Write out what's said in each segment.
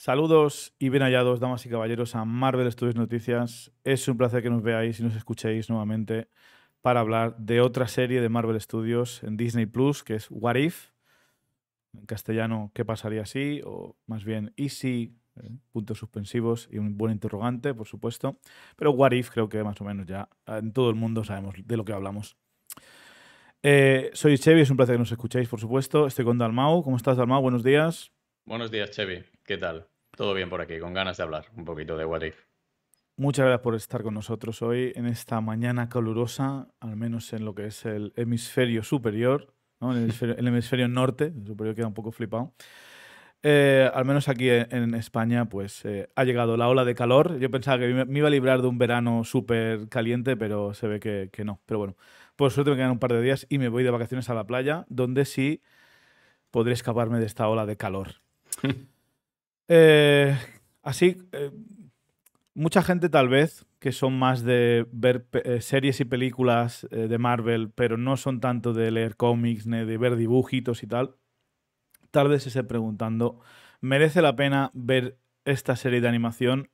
Saludos y bien hallados, damas y caballeros, a Marvel Studios Noticias. Es un placer que nos veáis y nos escuchéis nuevamente para hablar de otra serie de Marvel Studios en Disney Plus, que es What If. En castellano, ¿qué pasaría si? O más bien, ¿y si? Eh, puntos suspensivos y un buen interrogante, por supuesto. Pero What If creo que más o menos ya ah, en todo el mundo sabemos de lo que hablamos. Eh, soy Chevy, es un placer que nos escuchéis, por supuesto. Estoy con Dalmau. ¿Cómo estás, Dalmau? Buenos días. Buenos días, Chevy. ¿Qué tal? Todo bien por aquí, con ganas de hablar un poquito de What If. Muchas gracias por estar con nosotros hoy en esta mañana calurosa, al menos en lo que es el hemisferio superior, el, hemisferio, norte, el superior queda un poco flipado. Eh, al menos aquí en, España, pues eh, ha llegado la ola de calor. Yo pensaba que me, iba a librar de un verano súper caliente, pero se ve que, que, no. Pero bueno, por suerte me quedan un par de días y me voy de vacaciones a la playa, donde sí podré escaparme de esta ola de calor. Eh, así, eh, mucha gente tal vez que son más de ver eh, series y películas de Marvel, pero no son tanto de leer cómics ni de ver dibujitos y tal, tal vez se esté preguntando, ¿merece la pena ver esta serie de animación?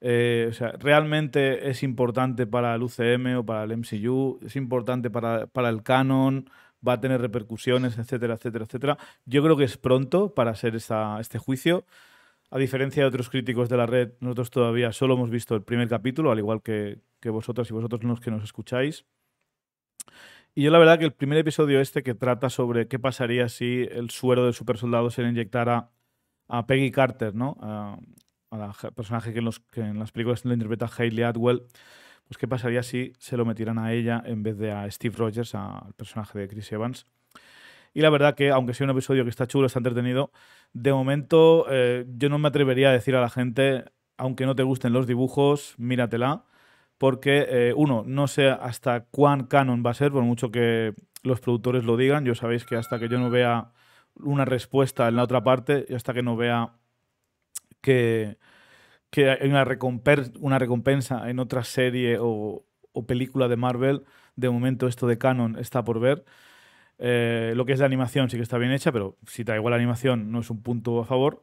o sea, ¿realmente es importante para el UCM o para el MCU? ¿Es importante para, para el canon? va a tener repercusiones, etcétera, etcétera, etcétera. Yo creo que es pronto para hacer esta, este juicio. A diferencia de otros críticos de la red, nosotros todavía solo hemos visto el primer capítulo, al igual que, que vosotras y vosotros los que nos escucháis. Y yo la verdad que el primer episodio este que trata sobre qué pasaría si el suero del supersoldado se le inyectara a Peggy Carter, ¿no? A, la personaje que en, los, que en las películas lo interpreta Hayley Atwell. Pues, qué pasaría si se lo metieran a ella en vez de a Steve Rogers, al personaje de Chris Evans. Y la verdad que, aunque sea un episodio que está chulo, está entretenido, de momento eh, yo no me atrevería a decir a la gente, aunque no te gusten los dibujos, míratela, porque eh, uno, no sé hasta cuán canon va a ser, por mucho que los productores lo digan, yo sabéis que hasta que yo no vea una respuesta en la otra parte y hasta que no vea que, que hay una, recompensa, en otra serie o, película de Marvel. De momento esto de canon está por ver. Eh, lo que es la animación sí que está bien hecha, pero si te da igual la animación no es un punto a favor.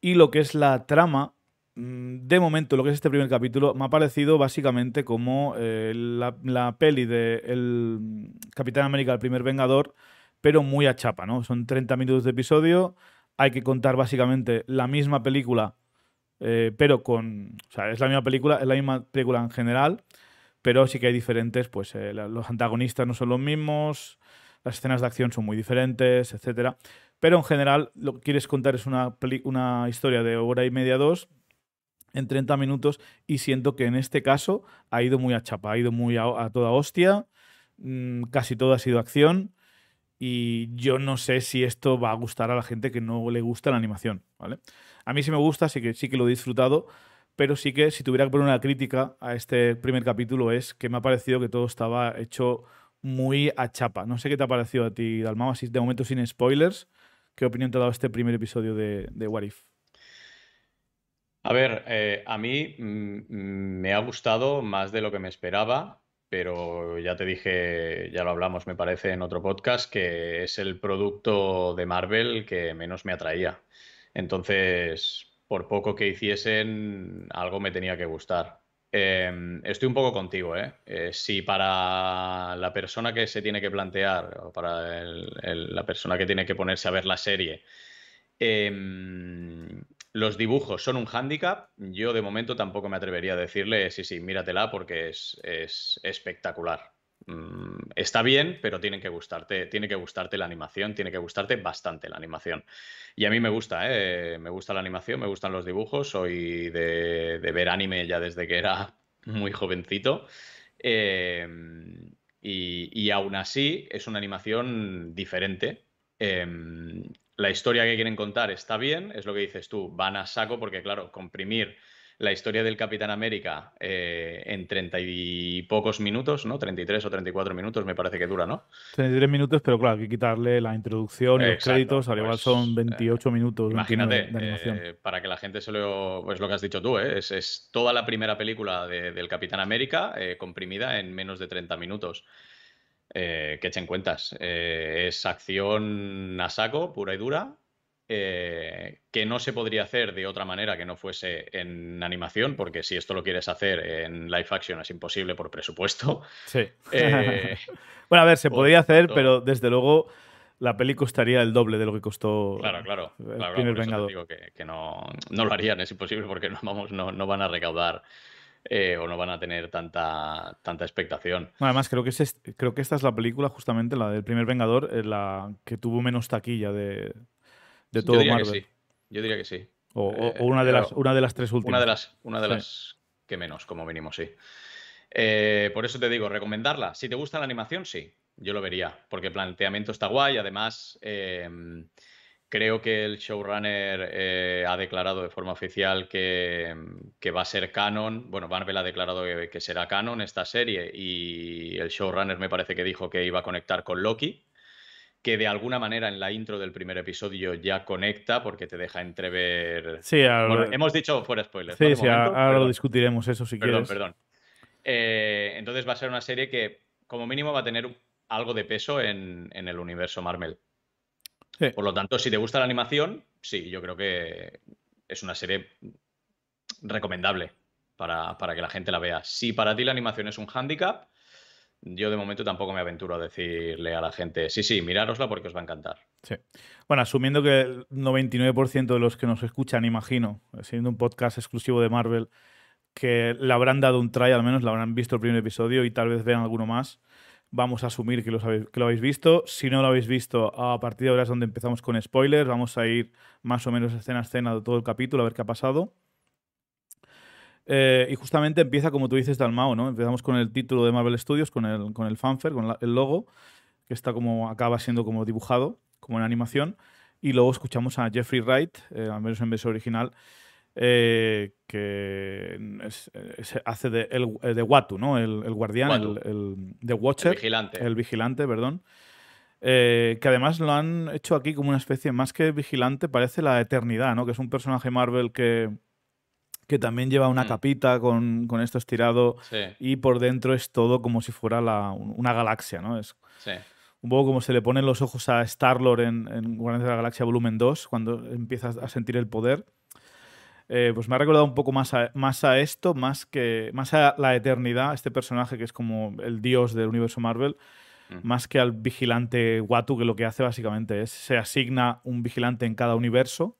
Y lo que es la trama, mm, de momento lo que es este primer capítulo, me ha parecido básicamente como eh, la, peli de el mm, Capitán América, el primer Vengador, pero muy a chapa, ¿no? Son 30 minutos de episodio, hay que contar básicamente la misma película eh, pero con. O sea, es la misma película, es la misma película en general, pero sí que hay diferentes, pues eh, los antagonistas no son los mismos, las escenas de acción son muy diferentes, etcétera. Pero en general, lo que quieres contar es una, una historia de hora y media, dos, en 30 minutos, y siento que en este caso ha ido muy a chapa, ha ido muy a, toda hostia, mm, casi todo ha sido acción. Y yo no sé si esto va a gustar a la gente que no le gusta la animación, ¿vale? A mí sí me gusta, sí que, sí que lo he disfrutado, pero sí que si tuviera que poner una crítica a este primer capítulo es que me ha parecido que todo estaba hecho muy a chapa. No sé qué te ha parecido a ti, Dalmau, así de momento sin spoilers. ¿Qué opinión te ha dado este primer episodio de, What If? A ver, eh, a mí mm, me ha gustado más de lo que me esperaba, pero ya te dije, ya lo hablamos, me parece, en otro podcast, que es el producto de Marvel que menos me atraía. Entonces, por poco que hiciesen, algo me tenía que gustar. Em, estoy un poco contigo, ¿eh? ¿eh? Si para la persona que se tiene que plantear, o para la persona que tiene que ponerse a ver la serie, em, los dibujos son un hándicap, yo de momento tampoco me atrevería a decirle, sí, sí, míratela porque es espectacular. Mm, está bien, pero tiene que gustarte, tiene que gustarte la animación, tiene que gustarte bastante la animación. Y a mí me gusta, ¿eh? me gusta la animación, me gustan los dibujos, soy de, ver anime ya desde que era muy jovencito. Em, y, aún así es una animación diferente. Em, la historia que quieren contar está bien, es lo que dices tú, van a saco porque claro, comprimir la historia del Capitán América eh, en treinta y pocos minutos, ¿no? Treinta y tres o treinta y cuatro minutos me parece que dura, ¿no? Treinta y tres minutos, pero claro, hay que quitarle la introducción y los créditos, al igual pues, son eh, veintiocho minutos. Imagínate, de animación. Eh, para que la gente se lo... Pues lo que has dicho tú, es, es, toda la primera película del Capitán América comprimida en menos de treinta minutos. que echen cuentas. es acción a saco, pura y dura, eh, que no se podría hacer de otra manera que no fuese en animación, porque si esto lo quieres hacer en live action es imposible por presupuesto. Sí. Eh, bueno, a ver, se podría hacer, pero desde luego la peli costaría el doble de lo que costó. Claro, claro. El primer vengador digo que, no, lo harían, es imposible porque no, vamos, no, van a recaudar. Eh, o no van a tener tanta, tanta expectación. Además, creo que, es, creo que esta es la película, justamente la del primer Vengador, la que tuvo menos taquilla de, de todo Yo diría Que sí. Yo diría que sí. O, eh, una, de las, una de las tres últimas. Una de las, una de las que menos, como mínimo, sí. Eh, por eso te digo, recomendarla. Si te gusta la animación, sí. Yo lo vería, porque el planteamiento está guay. Además, eh, creo que el showrunner ha declarado de forma oficial que, va a ser canon. Bueno, Marvel ha declarado que, que será canon esta serie y el showrunner me parece que dijo que iba a conectar con Loki que de alguna manera en la intro del primer episodio ya conecta porque te deja entrever. Sí, hemos dicho fuera spoiler. Sí, sí, ahora lo discutiremos eso si quieres. Perdón, perdón. Eh, entonces va a ser una serie que, como mínimo, va a tener algo de peso en, el universo Marvel. Por lo tanto, si te gusta la animación, sí, yo creo que es una serie recomendable para, para que la gente la vea. Si para ti la animación es un hándicap, yo de momento tampoco me aventuro a decirle a la gente, sí, sí, mirárosla porque os va a encantar. Sí. Bueno, asumiendo que el 99% de los que nos escuchan, imagino, siendo un podcast exclusivo de Marvel, que le habrán dado un try, al menos la habrán visto el primer episodio y tal vez vean alguno más. Vamos a asumir que, que lo habéis visto. Si no lo habéis visto, a partir de ahora es donde empezamos con spoilers. Vamos a ir más o menos escena a escena de todo el capítulo, a ver qué ha pasado. Eh, y justamente empieza, como tú dices, Dalmao, ¿no? Empezamos con el título de Marvel Studios, con el, con el fanfare, con el logo, que está como, acaba siendo como dibujado, como en animación. Y luego escuchamos a Jeffrey Wright, eh, al menos en versión original, eh, que hace de, el, de Watu, ¿no? El, guardián, el, de Watcher. El vigilante. El vigilante, perdón. que además lo han hecho aquí como una especie, más que vigilante, parece la eternidad, ¿no? Que es un personaje Marvel que que también lleva una mm. capita con, esto estirado y por dentro es todo como si fuera una galaxia, ¿no? Es sí. un poco como se le ponen los ojos a Star-Lord en, en Guardianes de la Galaxia Volumen 2 cuando empiezas a sentir el poder. Eh, pues me ha recordado un poco más a, más a esto, más que más a la eternidad, este personaje que es como el dios del universo Marvel, mm. más que al vigilante Watu, que lo que hace básicamente es se asigna un vigilante en cada universo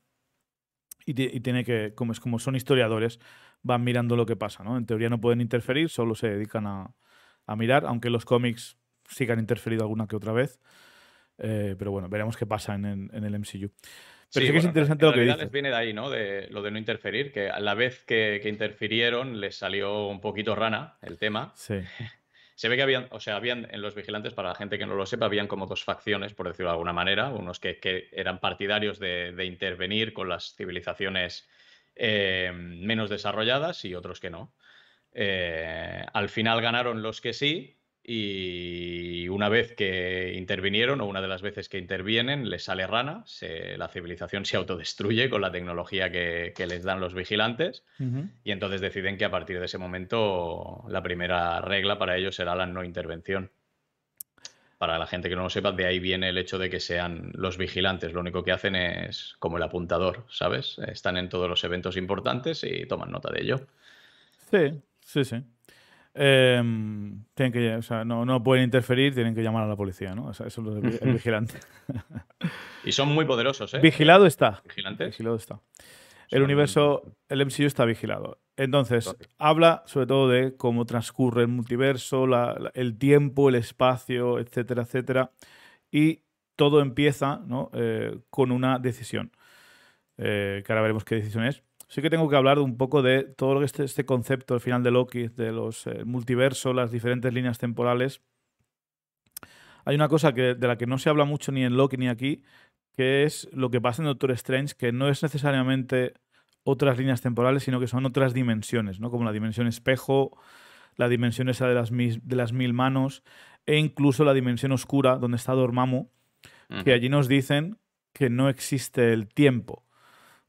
y, tiene que, como, es, como son historiadores, van mirando lo que pasa, ¿no? En teoría no pueden interferir, solo se dedican a, a mirar, aunque los cómics sí que han interferido alguna que otra vez. Eh, pero bueno, veremos qué pasa en, en, el MCU. Pero sí, que es interesante lo que dices. les viene de ahí, ¿no? De lo de no interferir, que a la vez que, que interfirieron les salió un poquito rana el tema. Sí. Se ve que habían, o sea, habían en los vigilantes, para la gente que no lo sepa, habían como dos facciones, por decirlo de alguna manera, unos que, eran partidarios de, intervenir con las civilizaciones eh, menos desarrolladas y otros que no. Eh, al final ganaron los que sí, y una vez que intervinieron, o una de las veces que intervienen, les sale rana, la civilización se autodestruye con la tecnología que, les dan los vigilantes, y entonces deciden que a partir de ese momento la primera regla para ellos será la no intervención. Para la gente que no lo sepa, de ahí viene el hecho de que sean los vigilantes, lo único que hacen es como el apuntador, ¿sabes? Están en todos los eventos importantes y toman nota de ello. Sí, sí, sí. Em, tienen que, no, pueden interferir, tienen que llamar a la policía, ¿no? eso es lo del vigilante. y son muy poderosos, ¿eh? Vigilado está. Vigilado está. El universo, el MCU está vigilado. Entonces, habla sobre todo de cómo transcurre el multiverso, el tiempo, el espacio, etcétera, etcétera. Y todo empieza eh, con una decisión. Eh, que ahora veremos qué decisión es sí que tengo que hablar un poco de todo lo que este, este concepto al final de Loki, de los eh, las diferentes líneas temporales. Hay una cosa que, de la que no se habla mucho ni en Loki ni aquí, que es lo que pasa en Doctor Strange, que no es necesariamente otras líneas temporales, sino que son otras dimensiones, ¿no? Como la dimensión espejo, la dimensión esa de las, de las mil manos, e incluso la dimensión oscura, donde está Dormammu, que allí nos dicen que no existe el tiempo,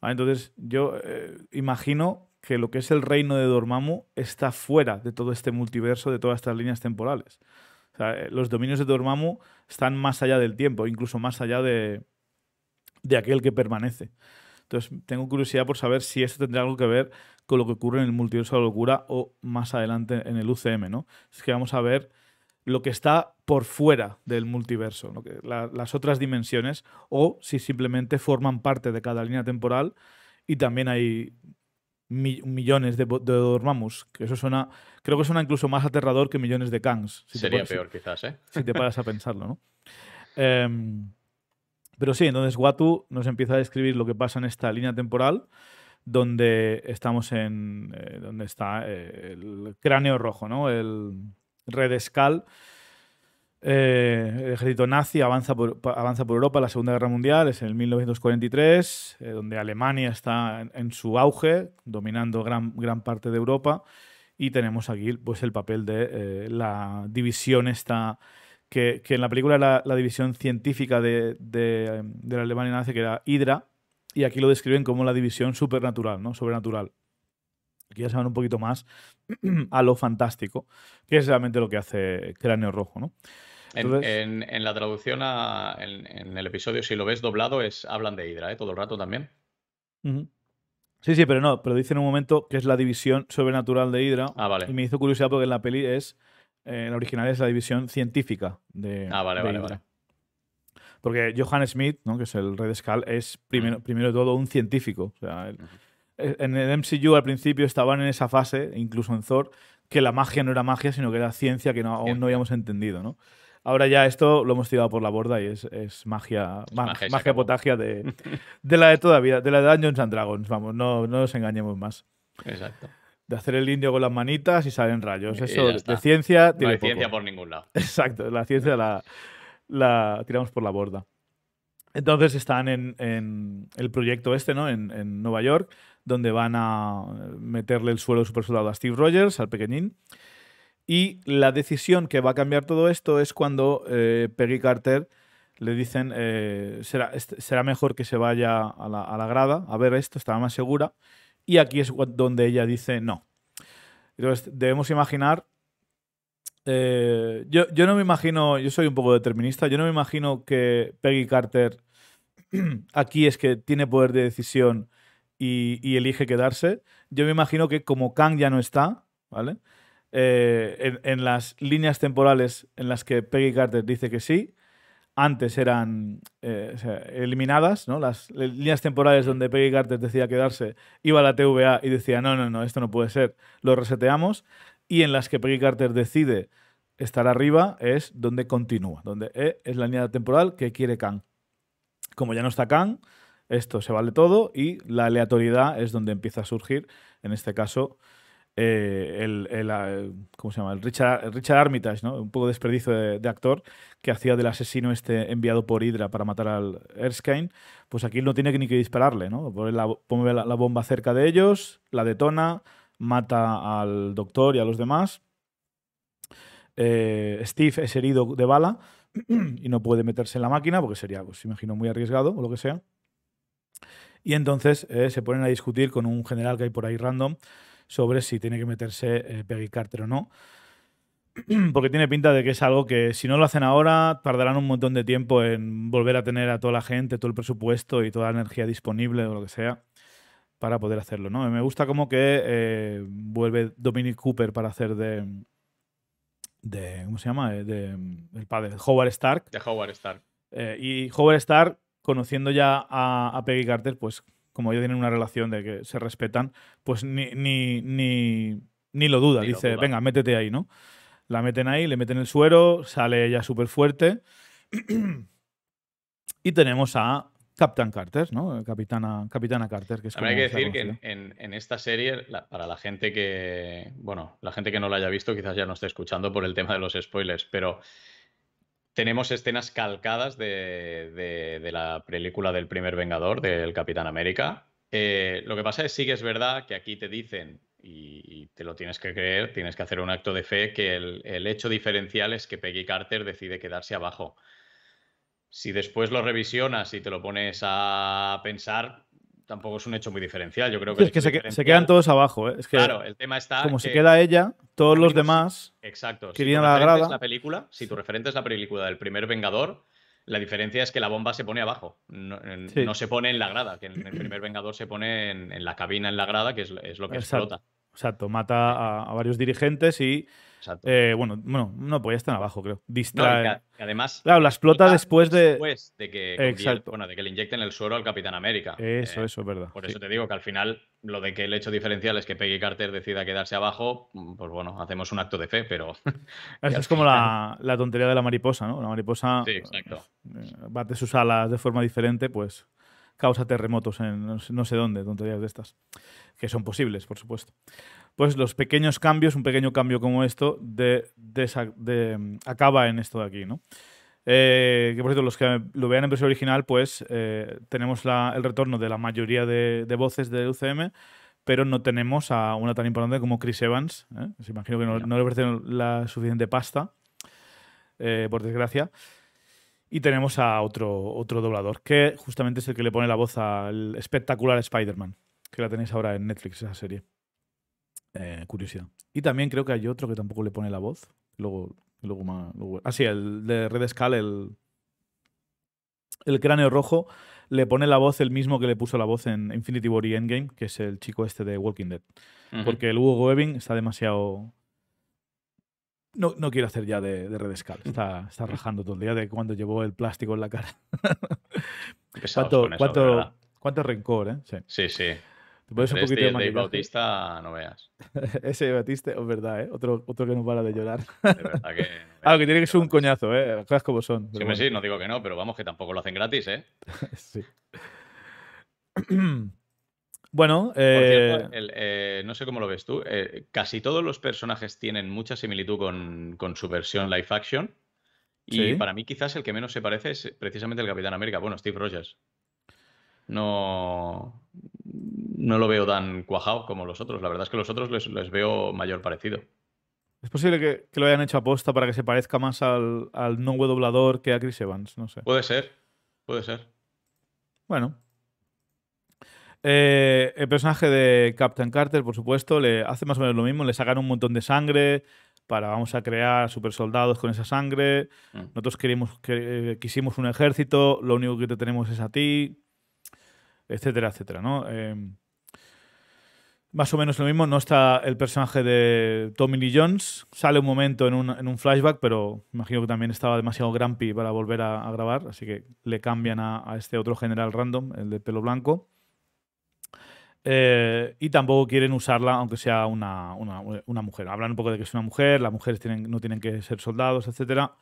Ah, entonces, yo eh, imagino que lo que es el reino de Dormammu está fuera de todo este multiverso, de todas estas líneas temporales. Eh, los dominios de Dormammu están más allá del tiempo, incluso más allá de, de aquel que permanece. Entonces, tengo curiosidad por saber si esto tendrá algo que ver con lo que ocurre en el multiverso de la locura o más adelante en el UCM, ¿no? Es que vamos a ver lo que está por fuera del multiverso, que las otras dimensiones, o si simplemente forman parte de cada línea temporal y también hay millones de, de que eso suena, creo que suena incluso más aterrador que millones de Kangs. Sería peor quizás, ¿eh? Si te paras a pensarlo, ¿no? Em, pero sí, entonces Watu nos empieza a describir lo que pasa en esta línea temporal donde estamos en eh, donde está eh, el cráneo rojo, ¿no? El, Redescal. Eh, el ejército nazi avanza por, Europa en la Segunda Guerra Mundial, es en el 1943, eh, donde Alemania está en, su auge, dominando gran, gran parte de Europa. Y tenemos aquí pues, el papel de eh, la división esta, que, en la película era la división científica de, la Alemania nazi, que era Hydra, y aquí lo describen como la división supernatural, ¿no? sobrenatural aquí ya un poquito más a lo fantástico, que es realmente lo que hace Cráneo Rojo, ¿no? En, la traducción, en, el episodio, si lo ves doblado, es hablan de Hydra, ¿eh? Todo el rato también. Sí, sí, pero no, pero dice en un momento que es la división sobrenatural de Hydra. Ah, vale. Y me hizo curiosidad porque en la peli es, en eh, la original es la división científica de Ah, vale, vale, vale. Porque Johan Smith, ¿no? que es el Red Skull, es primero, primero de todo un científico. O sea, él, en el MCU al principio estaban en esa fase, incluso en Thor, que la magia no era magia, sino que era ciencia que aún no habíamos entendido, Ahora ya esto lo hemos tirado por la borda y es, magia, magia, potagia de, la de toda vida, de la de Dungeons and Dragons, vamos, no, nos engañemos más. Exacto. De hacer el indio con las manitas y salen rayos. Eso de ciencia. Tiene no hay ciencia por ningún lado. Exacto, la ciencia la, tiramos por la borda. Entonces están en, el proyecto este, ¿no? en Nueva York donde van a meterle el suelo super soldado a Steve Rogers, al pequeñín. Y la decisión que va a cambiar todo esto es cuando eh, Peggy Carter le dicen eh, este, será, mejor que se vaya a la, grada a ver esto, estará más segura. Y aquí es donde ella dice no. Entonces, debemos imaginar eh, yo, yo, no me imagino, yo soy un poco determinista, yo no me imagino que Peggy Carter aquí es que tiene poder de decisión y, elige quedarse. Yo me imagino que como Kang ya no está, ¿vale? Eh, en, las líneas temporales en las que Peggy Carter dice que sí, antes eran eh, eliminadas, ¿no? Las, líneas temporales donde Peggy Carter decía quedarse, iba a la TVA y decía, no, no, no, esto no puede ser, lo reseteamos. Y en las que Peggy Carter decide estar arriba es donde continúa, donde eh, es la línea temporal que quiere Kang. Como ya no está Kang, esto se vale todo y la aleatoriedad es donde empieza a surgir, en este caso, eh, el, ah, se llama? Richard, Armitage, ¿no? un poco desperdicio de, actor que hacía del asesino este enviado por Hydra para matar al Erskine, pues aquí no tiene ni que dispararle, ¿no? pone la, bomba cerca de ellos, la detona, mata al doctor y a los demás. Eh, Steve es herido de bala y no puede meterse en la máquina porque sería, pues imagino, muy arriesgado o lo que sea. Y entonces eh, se ponen a discutir con un general que hay por ahí random sobre si tiene que meterse eh, Peggy Carter o no. Porque tiene pinta de que es algo que si no lo hacen ahora, tardarán un montón de tiempo en volver a tener a toda la gente, todo el presupuesto y toda la energía disponible o lo que sea para poder hacerlo. ¿no? Me gusta como que eh, vuelve Dominic Cooper para hacer de, de ¿cómo se llama? De, mm, el padre, Howard Stark. De Howard Stark. y Howard Stark conociendo ya a, Peggy Carter, pues como ellos tienen una relación de que se respetan, pues ni, lo duda. Dice, venga, métete ahí, ¿no? La meten ahí, le meten el suero, sale ella súper fuerte. y tenemos a Captain Carter, ¿no? Capitana, Capitana Carter, que es que decir que en, esta serie, para la gente que, bueno, la gente que no la haya visto quizás ya no esté escuchando por el tema de los spoilers, pero tenemos escenas calcadas de, la película del primer Vengador, del Capitán América. Eh, lo que pasa es, sí que es verdad que aquí te dicen, y, te lo tienes que creer, tienes que hacer un acto de fe, que el, el hecho diferencial es que Peggy Carter decide quedarse abajo. Si después lo revisionas y te lo pones a pensar, tampoco es un hecho muy diferencial. Yo creo que. es que se, quedan todos abajo, ¿eh? Es que, claro, el tema está. Como se queda ella, todos los demás. Exacto. si la grada. La película, si tu referente es la película del primer Vengador, la diferencia es que la bomba se pone abajo, no, eh, se pone en la grada, que en el primer Vengador se pone en, la cabina, en la grada, que es, lo que explota. Exacto, mata a varios dirigentes y eh, bueno, no, pues ya están abajo, creo. Distrae. además. Claro, la explota después de. que, Bueno, de que le inyecten el suero al Capitán América. Eso, eh, eso, es verdad. Por eso te digo que al final, lo de que el hecho diferencial es que Peggy Carter decida quedarse abajo, mm, pues bueno, hacemos un acto de fe, pero. Eso es como la, tontería de la mariposa, ¿no? La mariposa. Eh, bate sus alas de forma diferente, pues causa terremotos en no sé dónde, tonterías de estas, que son posibles, por supuesto pues los pequeños cambios, un pequeño cambio como esto, acaba en esto de aquí, ¿no? Eh, que por cierto, los que lo vean en versión original, pues eh, tenemos el retorno de la mayoría de, voces de UCM, pero no tenemos a una tan importante como Chris Evans. ¿eh? imagino que no, le ofrecen la suficiente pasta, eh, por desgracia. Y tenemos a otro, otro doblador, que justamente es el que le pone la voz al espectacular Spider-Man, que la tenéis ahora en Netflix, esa serie. Eh, curiosidad. Y también creo que hay otro que tampoco le pone la voz. Luego, luego más. Ah, sí, el de Red Skull, el. cráneo rojo le pone la voz el mismo que le puso la voz en Infinity War y Endgame, que es el chico este de Walking Dead. Porque el Hugo Weaving está demasiado. No, quiero hacer ya de, Red Skull. Está, rajando todo el día de cuando llevó el plástico en la cara. ¿Cuánto, rencor, eh? sí. sí. Ese de, Bautista, no veas. Ese Bautista es verdad, ¿eh? Otro, que nos para de llorar. De ah, que. tiene que ser un coñazo, ¿eh? Las cosas como son. Sí, sí, no digo que no, pero vamos, que tampoco lo hacen gratis, ¿eh? sí. Bueno, Por cierto, eh, eh, no sé cómo lo ves tú. Eh, casi todos los personajes tienen mucha similitud con, su versión live action. Y para mí, quizás el que menos se parece es precisamente el Capitán América. Bueno, Steve Rogers. No no lo veo tan cuajado como los otros. La verdad es que los otros les, veo mayor parecido. Es posible que, lo hayan hecho aposta para que se parezca más al, al no doblador que a Chris Evans, no sé. Puede ser, puede ser. Bueno. Eh, el personaje de Captain Carter, por supuesto, le hace más o menos lo mismo, le sacan un montón de sangre para vamos a crear super soldados con esa sangre. Mm. Nosotros queríamos, que, eh, quisimos un ejército, lo único que te tenemos es a ti etcétera, etcétera, ¿no? Eh, más o menos lo mismo, no está el personaje de Tommy Lee Jones, sale un momento en un, flashback, pero imagino que también estaba demasiado grumpy para volver a, grabar, así que le cambian a, este otro general random, el de pelo blanco. Eh, y tampoco quieren usarla, aunque sea una, mujer. Hablan un poco de que es una mujer, las mujeres tienen, no tienen que ser soldados, etcétera.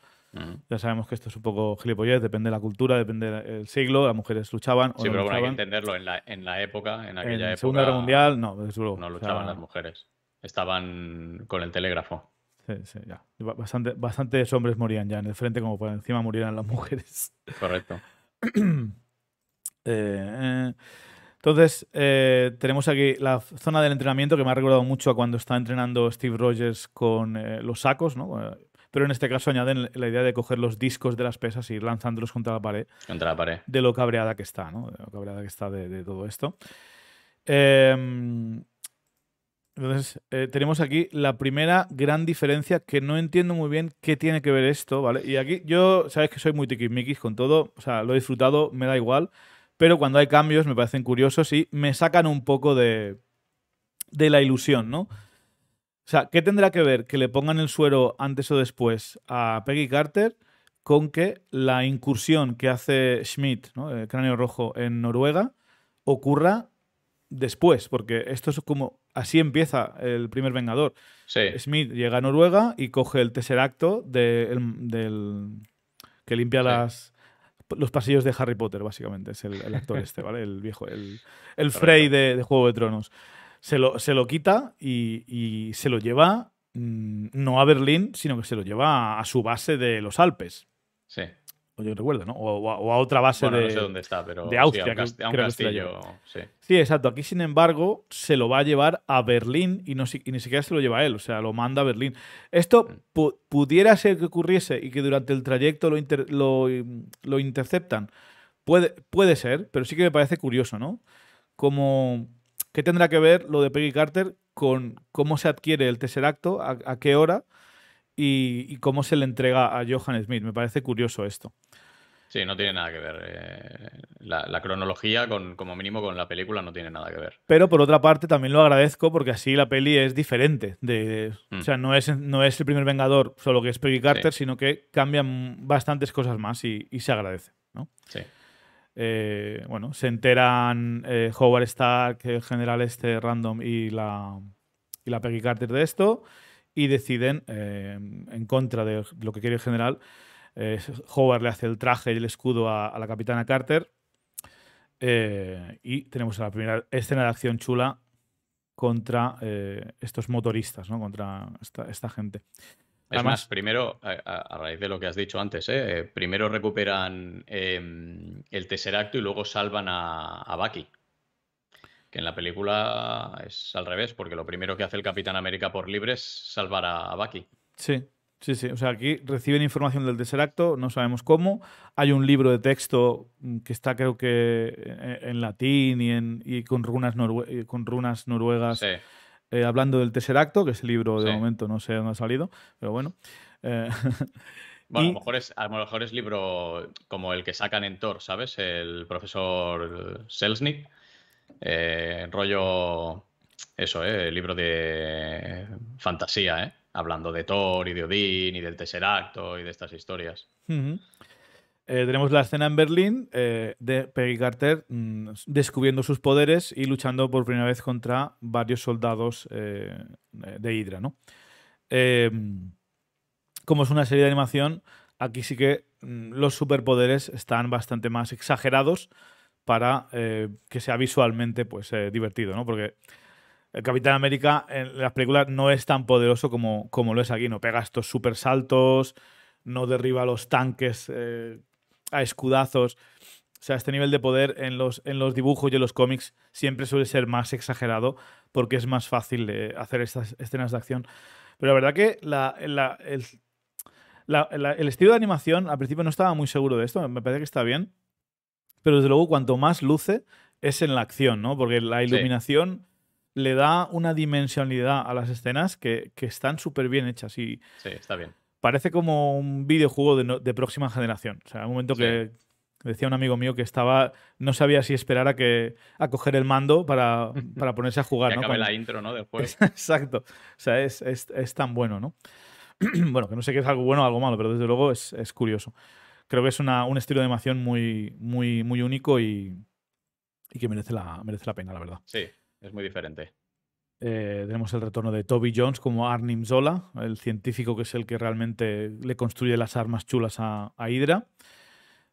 Ya sabemos que esto es un poco gilipollez, depende de la cultura, depende del siglo, las mujeres luchaban. sí, pero hay que entenderlo, en la, época, en aquella época. Segunda Guerra Mundial, no, No luchaban las mujeres, estaban con el telégrafo. Sí, sí, ya. Bastante, bastantes hombres morían ya en el frente, como por encima morían las mujeres. Correcto. Eh, entonces, eh, tenemos aquí la zona del entrenamiento que me ha recordado mucho a cuando estaba entrenando Steve Rogers con eh, los sacos, ¿no? pero en este caso añaden la idea de coger los discos de las pesas y ir lanzándolos contra la pared. Contra la pared. De lo cabreada que está, ¿no? De lo cabreada que está de, todo esto. Em, entonces, eh, tenemos aquí la primera gran diferencia que no entiendo muy bien qué tiene que ver esto, ¿vale? Y aquí yo, sabes que soy muy tiquismiquis con todo, o sea, lo he disfrutado, me da igual, pero cuando hay cambios me parecen curiosos y me sacan un poco de, de la ilusión, ¿no? O sea, ¿qué tendrá que ver que le pongan el suero antes o después a Peggy Carter con que la incursión que hace Schmidt, el cráneo rojo, en Noruega, ocurra después? Porque esto es como. Así empieza el primer Vengador. Sí. Schmidt llega a Noruega y coge el tesseracto del, que limpia los pasillos de Harry Potter, básicamente. Es el, actor este, ¿vale? El viejo, el, el Frey de Juego de Tronos se lo, quita y, se lo lleva mm, no a Berlín, sino que se lo lleva a, su base de los Alpes. Sí. O yo recuerdo, ¿no? O, a, otra base de, de Austria. a un, castillo, sí. sí. exacto. Aquí, sin embargo, se lo va a llevar a Berlín y, no, ni siquiera se lo lleva a él, o sea, lo manda a Berlín. Esto mm. pudiera ser que ocurriese y que durante el trayecto lo, lo, interceptan. Puede, puede ser, pero sí que me parece curioso, ¿no? Como ¿Qué tendrá que ver lo de Peggy Carter con cómo se adquiere el tercer a, a qué hora y, cómo se le entrega a Johan Smith? Me parece curioso esto. Sí, no tiene nada que ver. Eh, la, cronología, como mínimo, con la película no tiene nada que ver. Pero por otra parte, también lo agradezco porque así la peli es diferente. O sea, mm. no es, el primer Vengador solo que es Peggy Carter, sino que cambian bastantes cosas más y, y se agradece. ¿no? Sí. Eh, bueno, se enteran eh, Howard Stark, el general este random y la, la Peggy Carter de esto y deciden, eh, en contra de lo que quiere el general, eh, Howard le hace el traje y el escudo a, la capitana Carter y tenemos la primera escena de acción chula contra estos motoristas, ¿no? contra esta gente. Es más, primero, a, raíz de lo que has dicho antes, ¿eh? Eh, primero recuperan em, el Tesseracto y luego salvan a, a Bucky. Que en la película es al revés, porque lo primero que hace el Capitán América por libre es salvar a, Bucky. Sí, sí, sí. O sea, aquí reciben información del Tesseracto, no sabemos cómo. Hay un libro de texto mm, que está, creo que, e, e, en, latín y, y con, runas eh, con runas noruegas. Sí eh, hablando del tercer acto, que el libro de momento no sé dónde ha salido, pero bueno. Eh, bueno, a, lo mejor es, libro como el que sacan en Thor, ¿sabes? El profesor Selznick. Eh, rollo, eso, ¿eh? libro de fantasía, ¿eh? Hablando de Thor y de Odín y del Tesseracto y de estas historias. Eh, tenemos la escena en Berlín eh, de Peggy Carter mm, descubriendo sus poderes y luchando por primera vez contra varios soldados eh, de Hydra. ¿no? como es una serie de animación, aquí sí que mm, los superpoderes están bastante más exagerados para que sea visualmente pues, divertido, ¿no? porque el Capitán América en las películas no es tan poderoso como, lo es aquí, no pega estos super saltos no derriba los tanques a escudazos. O sea, este nivel de poder en los, en los dibujos y en los cómics siempre suele ser más exagerado porque es más fácil hacer estas escenas de acción. Pero la verdad que el, estilo de animación al principio no estaba muy seguro de esto, me parece que está bien. Pero desde luego, cuanto más luce, es en la acción, ¿no? Porque la iluminación le da una dimensionalidad a las escenas que, que están súper bien hechas. Y, sí, está bien parece como un videojuego de, próxima generación. O sea, un momento que decía un amigo mío que estaba no sabía si esperar a que a coger el mando para, ponerse a jugar. ¿no? la intro, ¿no? Después. Exacto. O sea, es, tan bueno, ¿no? bueno, que no sé qué es algo bueno o algo malo, pero desde luego es, curioso. Creo que es un estilo de animación muy, muy, muy único y, y que merece la, merece la pena, la verdad. Sí, es muy diferente. Eh, tenemos el retorno de Toby Jones como Arnim Zola, el científico que es el que realmente le construye las armas chulas a, Hydra.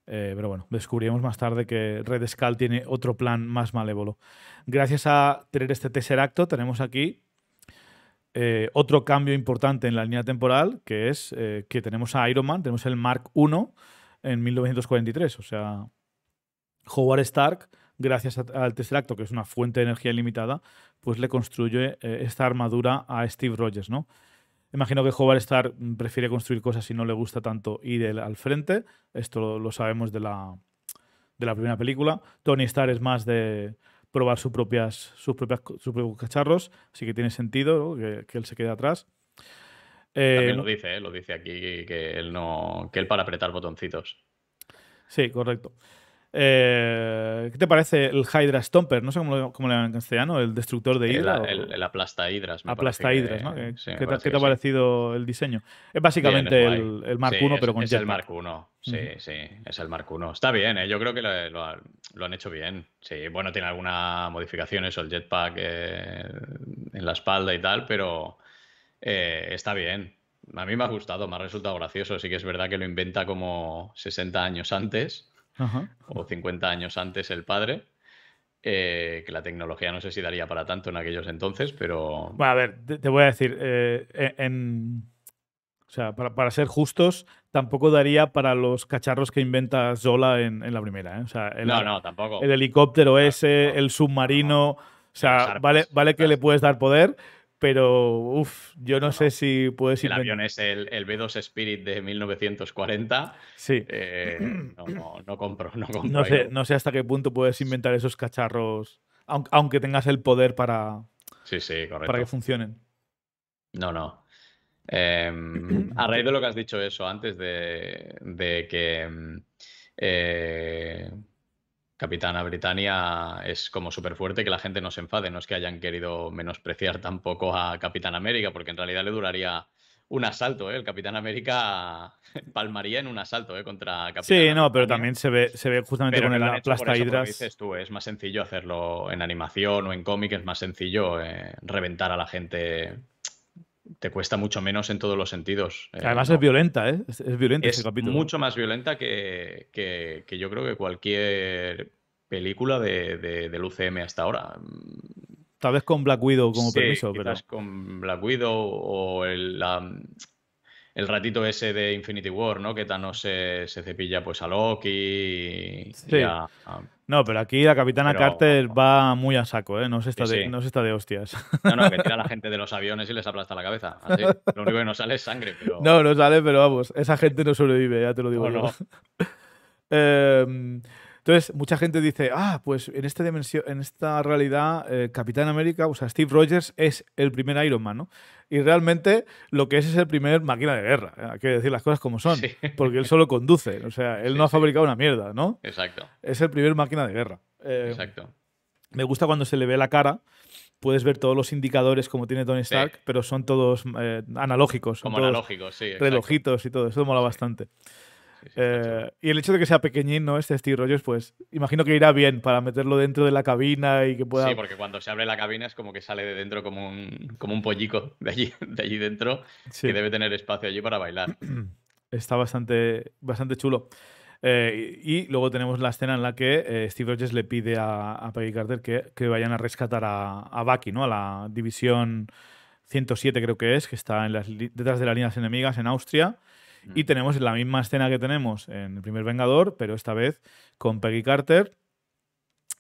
Eh, pero bueno, descubrimos más tarde que Red Skull tiene otro plan más malévolo. Gracias a tener este Tesseracto, tenemos aquí eh, otro cambio importante en la línea temporal, que es que tenemos a Iron Man, tenemos el Mark I en 1943. O sea, Howard Stark gracias al Tesseracto, que es una fuente de energía ilimitada, pues le construye eh, esta armadura a Steve Rogers, ¿no? Imagino que Howard Starr prefiere construir cosas y no le gusta tanto ir al frente. Esto lo sabemos de la, de la primera película. Tony Starr es más de probar sus, propias, sus, propias, sus propios cacharros, así que tiene sentido que, él se quede atrás. También lo eh, dice, ¿eh? lo dice aquí que él para apretar botoncitos. Sí, correcto. Eh, ¿Qué te parece el Hydra Stomper? No sé cómo, lo, le llaman en castellano, el destructor de hidras. El, aplasta hidras ¿no? ¿Qué, te, ha parecido el diseño? Es básicamente el, Mark I, pero con Es, es el Mark I, sí, sí, es el Mark I. Está bien, ¿eh? yo creo que lo, han hecho bien. Sí, bueno, tiene algunas modificaciones el jetpack eh, en la espalda y tal, pero está bien. A mí me ha gustado, me ha resultado gracioso. Sí que es verdad que lo inventa como 60 años antes o 50 años antes el padre. Eh, que la tecnología no sé si daría para tanto en aquellos entonces, pero... Bueno, a ver, te, voy a decir, eh, e, en, o sea, para, ser justos, tampoco daría para los cacharros que inventa Zola en, la primera. ¿eh? el, no, no, tampoco. El helicóptero ese, el submarino, o sea, vale, vale que le puedes dar poder, pero uff, yo no, sé si puedes inventar... El avión es el, B2 Spirit de 1940. Sí. Eh, no, compro, no compro. No sé, hasta qué punto puedes inventar esos cacharros, aunque, tengas el poder para, sí, sí, para que funcionen. No, no. Em, a raíz de lo que has dicho eso antes de, que... Em, eh, Capitana Britannia es como súper fuerte que la gente no se enfade. No es que hayan querido menospreciar tampoco a Capitán América, porque en realidad le duraría un asalto, ¿eh? El Capitán América palmaría en un asalto, ¿eh? Contra Capitán Sí, no, pero también se ve, se ve justamente con el plastahidras. dices es más sencillo hacerlo en animación o en cómic, es más sencillo eh, reventar a la gente te cuesta mucho menos en todos los sentidos. Eh, Además es violenta, ¿eh? Es, violenta ese capítulo. mucho más violenta que, yo creo que cualquier película de, del UCM hasta ahora. Tal vez con Black Widow como permiso, pero... con Black Widow o el, el ratito ese de Infinity War, ¿no? Que Thanos se, se cepilla pues a Loki y, sí. a no, pero aquí la capitana Carter va muy a saco, ¿eh? No se, está de, no está de hostias. No, no, que tira a la gente de los aviones y les aplasta la cabeza. Lo único que nos sale es sangre. Pero... No, no sale, pero vamos, esa gente no sobrevive, ya te lo digo. No, em, entonces, mucha gente dice, ah, pues en esta dimensión, en esta realidad, eh, Capitán América, o sea, Steve Rogers es el primer Iron Man, ¿no? Y realmente lo que es es el primer máquina de guerra, ¿eh? hay que decir las cosas como son, porque él solo conduce, o sea, él no ha fabricado una mierda, ¿no? Exacto. Es el primer máquina de guerra. Eh, exacto. Me gusta cuando se le ve la cara, puedes ver todos los indicadores como tiene Tony Stark, pero son todos eh, analógicos. como analógicos, sí. Relojitos y todo, eso mola bastante. Eh, y el hecho de que sea pequeñín, Este Steve Rogers, pues imagino que irá bien para meterlo dentro de la cabina y que pueda. Sí, porque cuando se abre la cabina es como que sale de dentro como un, como un pollico de allí, de allí dentro, que debe tener espacio allí para bailar. Está bastante, bastante chulo. Eh, y luego tenemos la escena en la que eh, Steve Rogers le pide a, Peggy Carter que, que, vayan a rescatar a, a, Bucky, ¿no? A la división 107 creo que es, que está en las, detrás de las líneas enemigas en Austria. Y mm. tenemos la misma escena que tenemos en el primer Vengador, pero esta vez con Peggy Carter.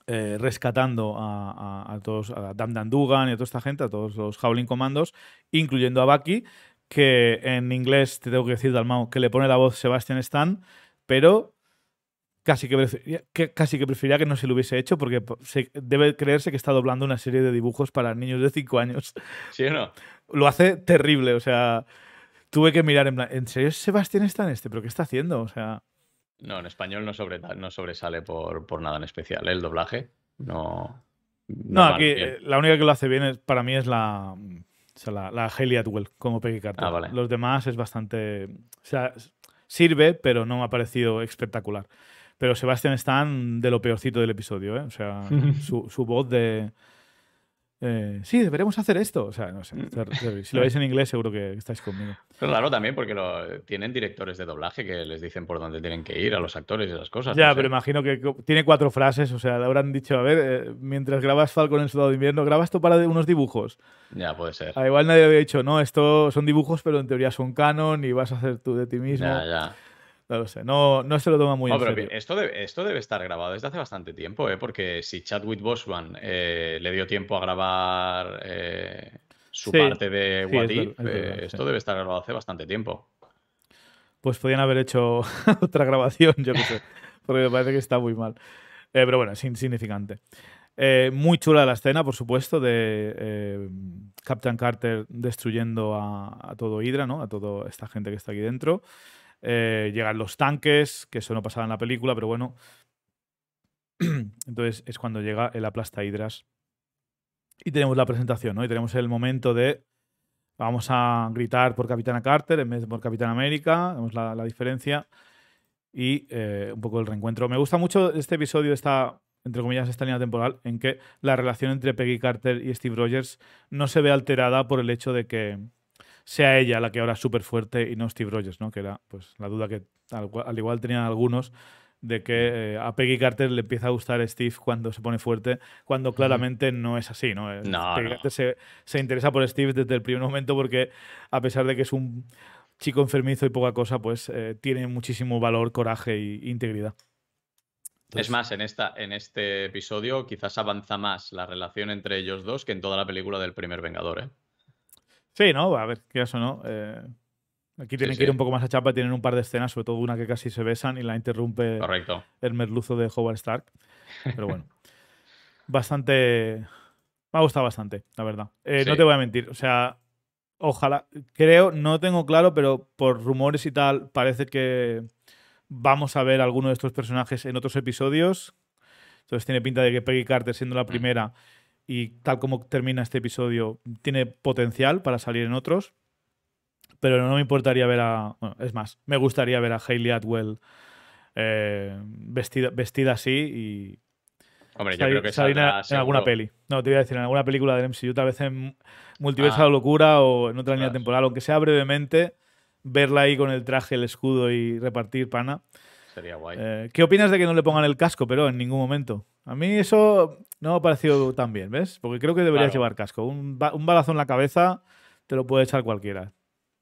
Eh, rescatando a, a, a, todos, a Dan Dugan y a toda esta gente, a todos los Howling Commandos, incluyendo a Bucky, que en inglés te tengo que decir, Dalmau, que le pone la voz Sebastian Stan, pero casi que, preferiría, que, casi que, preferiría que no se lo hubiese hecho porque se, debe creerse que está doblando una serie de dibujos para niños de 5 años. ¿Sí o no? Lo hace terrible, o sea, tuve que mirar en plan, ¿en serio Sebastián está en este? ¿Pero qué está haciendo? O sea... No, en español no, sobresale por, nada en especial. ¿eh? El doblaje no... No, aquí eh, la única que lo hace bien para mí es la... O la, la Haley como Peggy Carter. Ah, Los demás es bastante... sirve, pero no me ha parecido espectacular. Pero Sebastián Stan de lo peorcito del episodio, ¿eh? O sea, su voz de... Eh, sí, deberemos hacer esto. O sea, no sé. Mm. Si lo veis en inglés, seguro que estáis conmigo. Pero claro, también porque lo, tienen directores de doblaje que les dicen por dónde tienen que ir a los actores y esas cosas. Ya, pero imagino que tiene cuatro frases. O sea, le habrán dicho, a ver, eh, mientras grabas Falcon en lado de Invierno, grabas esto para unos dibujos. Ya, puede ser. Ah, igual nadie había dicho, no, esto son dibujos, pero en teoría son canon y vas a hacer tú de ti mismo. Ya, ya. No no, se lo toma muy en Esto, debe estar grabado desde hace bastante tiempo, ¿eh? porque si Chadwick Boseman eh, le dio tiempo a grabar eh, su parte de What esto debe estar grabado hace bastante tiempo. Pues podían haber hecho otra grabación, yo no sé, porque me parece que está muy mal. pero bueno, es insignificante. muy chula la escena, por supuesto, de Captain Carter destruyendo a, todo Hydra, ¿no? A toda esta gente que está aquí dentro. Eh, llegan los tanques, que eso no pasaba en la película, pero bueno. Entonces es cuando llega el aplasta hidras. Y tenemos la presentación, ¿no? Y tenemos el momento de vamos a gritar por Capitana Carter en vez de por Capitán América, vemos la, la diferencia y eh, un poco el reencuentro. Me gusta mucho este episodio, esta, entre comillas, esta línea temporal en que la relación entre Peggy Carter y Steve Rogers no se ve alterada por el hecho de que sea ella la que ahora es súper fuerte y no Steve Rogers, ¿no? Que era pues la duda que al, igual tenían algunos de que mm. eh, a Peggy Carter le empieza a gustar Steve cuando se pone fuerte, cuando claramente no es así, ¿no? Eh, no Peggy Carter se, interesa por Steve desde el primer momento porque a pesar de que es un chico enfermizo y poca cosa, pues eh, tiene muchísimo valor, coraje e integridad. es más, en, esta, en este episodio quizás avanza más la relación entre ellos dos que en toda la película del primer Vengador, ¿eh? Sí, ¿no? A ver, qué eso no. Eh, aquí tienen que ir un poco más a chapa, tienen un par de escenas, sobre todo una que casi se besan y la interrumpe el merluzo de Howard Stark. Pero bueno, bastante... Me ha gustado bastante, la verdad. Eh, no te voy a mentir, o sea, ojalá, creo, no tengo claro, pero por rumores y tal, parece que vamos a ver alguno de estos personajes en otros episodios. Entonces tiene pinta de que Peggy Carter, siendo la mm. primera, y tal como termina este episodio, tiene potencial para salir en otros. Pero no me importaría ver a. es más, me gustaría ver a Hayley Atwell eh, vestida, así y. Hombre, salir en, alguna peli. No, te voy a decir, en alguna película de MCU, tal vez en Multiverso ah. Locura o en otra línea temporal, aunque sea brevemente, verla ahí con el traje, el escudo y repartir pana. Sería guay. Eh, ¿Qué opinas de que no le pongan el casco, pero en ningún momento? A mí eso no me ha parecido tan bien, ¿ves? Porque creo que deberías llevar casco. Un, balazo en la cabeza te lo puede echar cualquiera.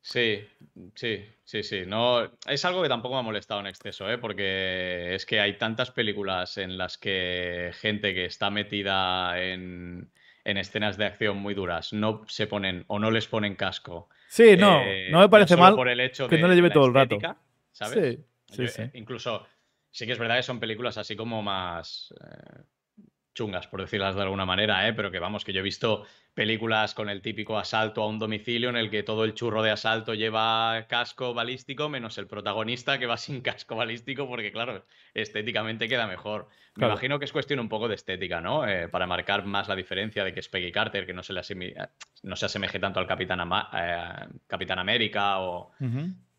Sí, sí, sí, sí. No, es algo que tampoco me ha molestado en exceso, ¿eh? porque es que hay tantas películas en las que gente que está metida en, escenas de acción muy duras no se ponen o no les ponen casco. Sí, no, eh, no me parece mal que no le lleve todo el rato. ¿sabes? Sí. Eh, incluso, sí que es verdad que son películas así como más... Eh, chungas, por decirlas de alguna manera, ¿eh? pero que vamos, que yo he visto películas con el típico asalto a un domicilio en el que todo el churro de asalto lleva casco balístico, menos el protagonista que va sin casco balístico, porque claro, estéticamente queda mejor. Me imagino que es cuestión un poco de estética, ¿no? Eh, para marcar más la diferencia de que es Peggy Carter, que no se, le no se asemeje tanto al Capitán, Capitán América o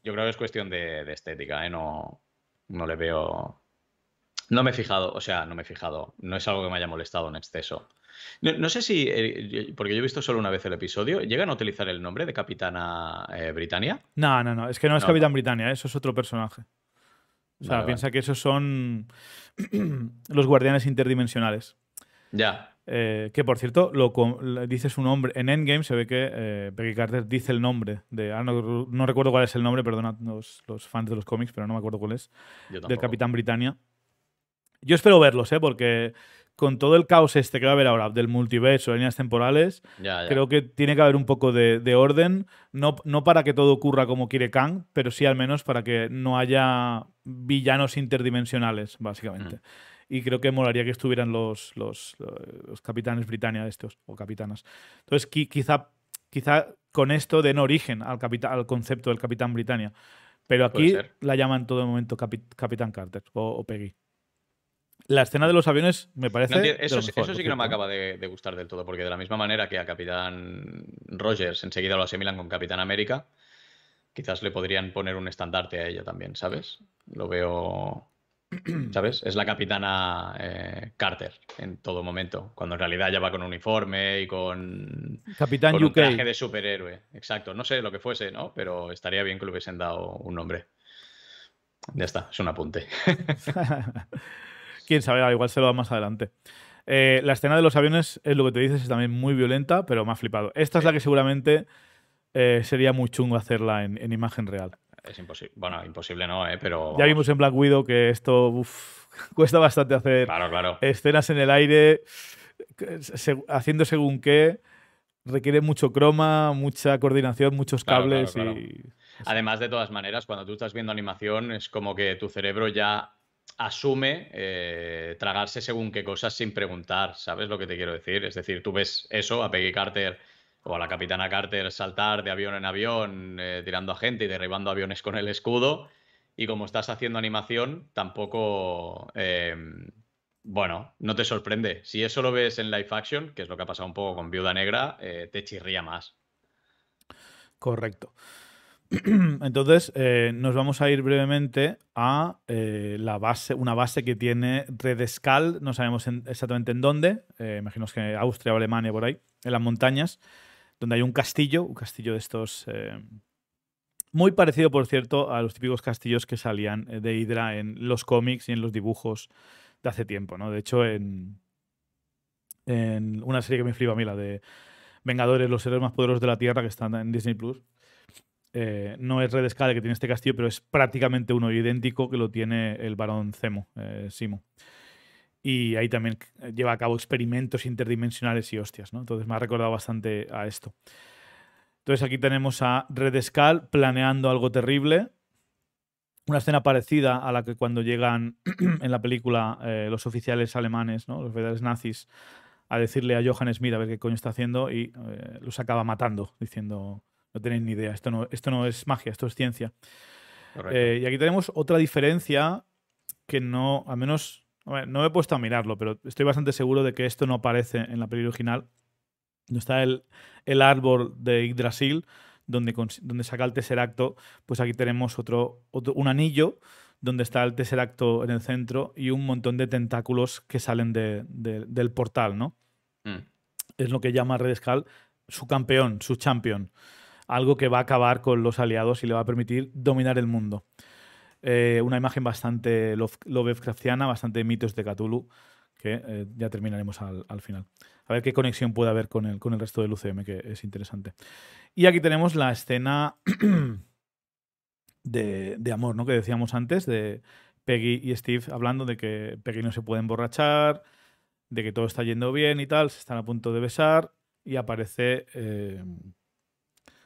yo creo que es cuestión de, estética, ¿eh? No, no le veo. No me he fijado, o sea, no me he fijado. No es algo que me haya molestado en exceso. No, sé si, eh, porque yo he visto solo una vez el episodio, ¿llegan a utilizar el nombre de Capitana eh, Britannia? No, no, no, es que no es Capitán Britannia, eso es otro personaje. O sea, piensa que esos son los guardianes interdimensionales. Ya, eh, que por cierto, lo, dices dice su nombre. En Endgame se ve que eh, Peggy Carter dice el nombre de. Ah, no, recuerdo cuál es el nombre, perdona los, los, fans de los cómics, pero no me acuerdo cuál es. Del Capitán Britannia. Yo espero verlos, ¿eh? Porque con todo el caos este que va a haber ahora del multiverso, de líneas temporales, creo que tiene que haber un poco de, de orden. No, no, para que todo ocurra como quiere Kang, pero sí al menos para que no haya villanos interdimensionales, básicamente. Mm y creo que molaría que estuvieran los, capitanes Britannia estos, o capitanas. Entonces, quizá, quizá con esto den origen al, al concepto del capitán Britannia. Pero aquí la llaman todo el momento Capitán Carter o, Peggy. La escena de los aviones me parece. eso, sí que no me acaba de, de, gustar del todo, porque de la misma manera que a Capitán Rogers enseguida lo asimilan con Capitán América, quizás le podrían poner un estandarte a ella también, ¿sabes? Lo veo. ¿Sabes? Es la capitana eh, Carter en todo momento, cuando en realidad ya va con uniforme y con, Capitán un traje de superhéroe. Exacto, no sé lo que fuese, ¿no? Pero estaría bien que le hubiesen dado un nombre. Ya está, es un apunte. Quién sabe, ah, igual se lo da más adelante. Eh, la escena de los aviones es lo que te dices, es también muy violenta, pero me ha flipado. Esta es la que seguramente eh, sería muy chungo hacerla en imagen real. Es imposible. Bueno, imposible no, ¿eh? pero. Ya vimos en Black Widow que esto cuesta bastante hacer. Escenas en el aire, haciendo según qué. Requiere mucho croma, mucha coordinación, muchos cables y. Además, de todas maneras, cuando tú estás viendo animación, es como que tu cerebro ya asume eh, tragarse según qué cosas sin preguntar, ¿sabes lo que te quiero decir? Es decir, tú ves eso, a Peggy Carter o a la capitana Carter saltar de avión en avión, eh, tirando a gente y derribando aviones con el escudo. Y como estás haciendo animación, tampoco, eh, bueno, no te sorprende. Si eso lo ves en live action, que es lo que ha pasado un poco con Viuda Negra, eh, te chirría más. Correcto. Entonces, nos vamos a ir brevemente a la base, una base que tiene Redescal, no sabemos exactamente en dónde, eh, que que Austria o Alemania por ahí, en las montañas, donde hay un castillo, un castillo de estos... Eh, muy parecido, por cierto, a los típicos castillos que salían eh, de Hydra en los cómics y en los dibujos de hace tiempo, ¿no? De hecho, en, en una serie que me flipa a mí, la de Vengadores, los héroes más poderosos de la Tierra, que están en Disney Plus, eh, no es Red que tiene este castillo, pero es prácticamente uno idéntico que lo tiene el varón Zemo, Simo y ahí también eh, lleva a cabo experimentos interdimensionales y hostias, ¿no? Entonces me ha recordado bastante a esto. Entonces aquí tenemos a Redescal planeando algo terrible. Una escena parecida a la que cuando llegan en la película eh, los oficiales alemanes, ¿no? los oficiales nazis, a decirle a Johannes, mira, a ver qué coño está haciendo, y eh, los acaba matando, diciendo, no tenéis ni idea, esto no, esto no es magia, esto es ciencia. y aquí tenemos otra diferencia que no, al menos no me he puesto a mirarlo, pero estoy bastante seguro de que esto no aparece en la película original. No está el, árbol de Yggdrasil, donde, donde saca el Tesseracto. Pues aquí tenemos otro, un anillo donde está el Tesseracto en el centro y un montón de tentáculos que salen del portal, ¿no? Mm. Es lo que llama Redescal su campeón, su champion. Algo que va a acabar con los aliados y le va a permitir dominar el mundo. Eh, una imagen bastante Lovecraftiana, bastante mitos de Cthulhu, que eh, ya terminaremos al, final. A ver qué conexión puede haber con el, con el resto del UCM, que es interesante. Y aquí tenemos la escena de, amor, ¿no? Que decíamos antes, de Peggy y Steve hablando de que Peggy no se puede emborrachar, de que todo está yendo bien y tal, se están a punto de besar y aparece eh,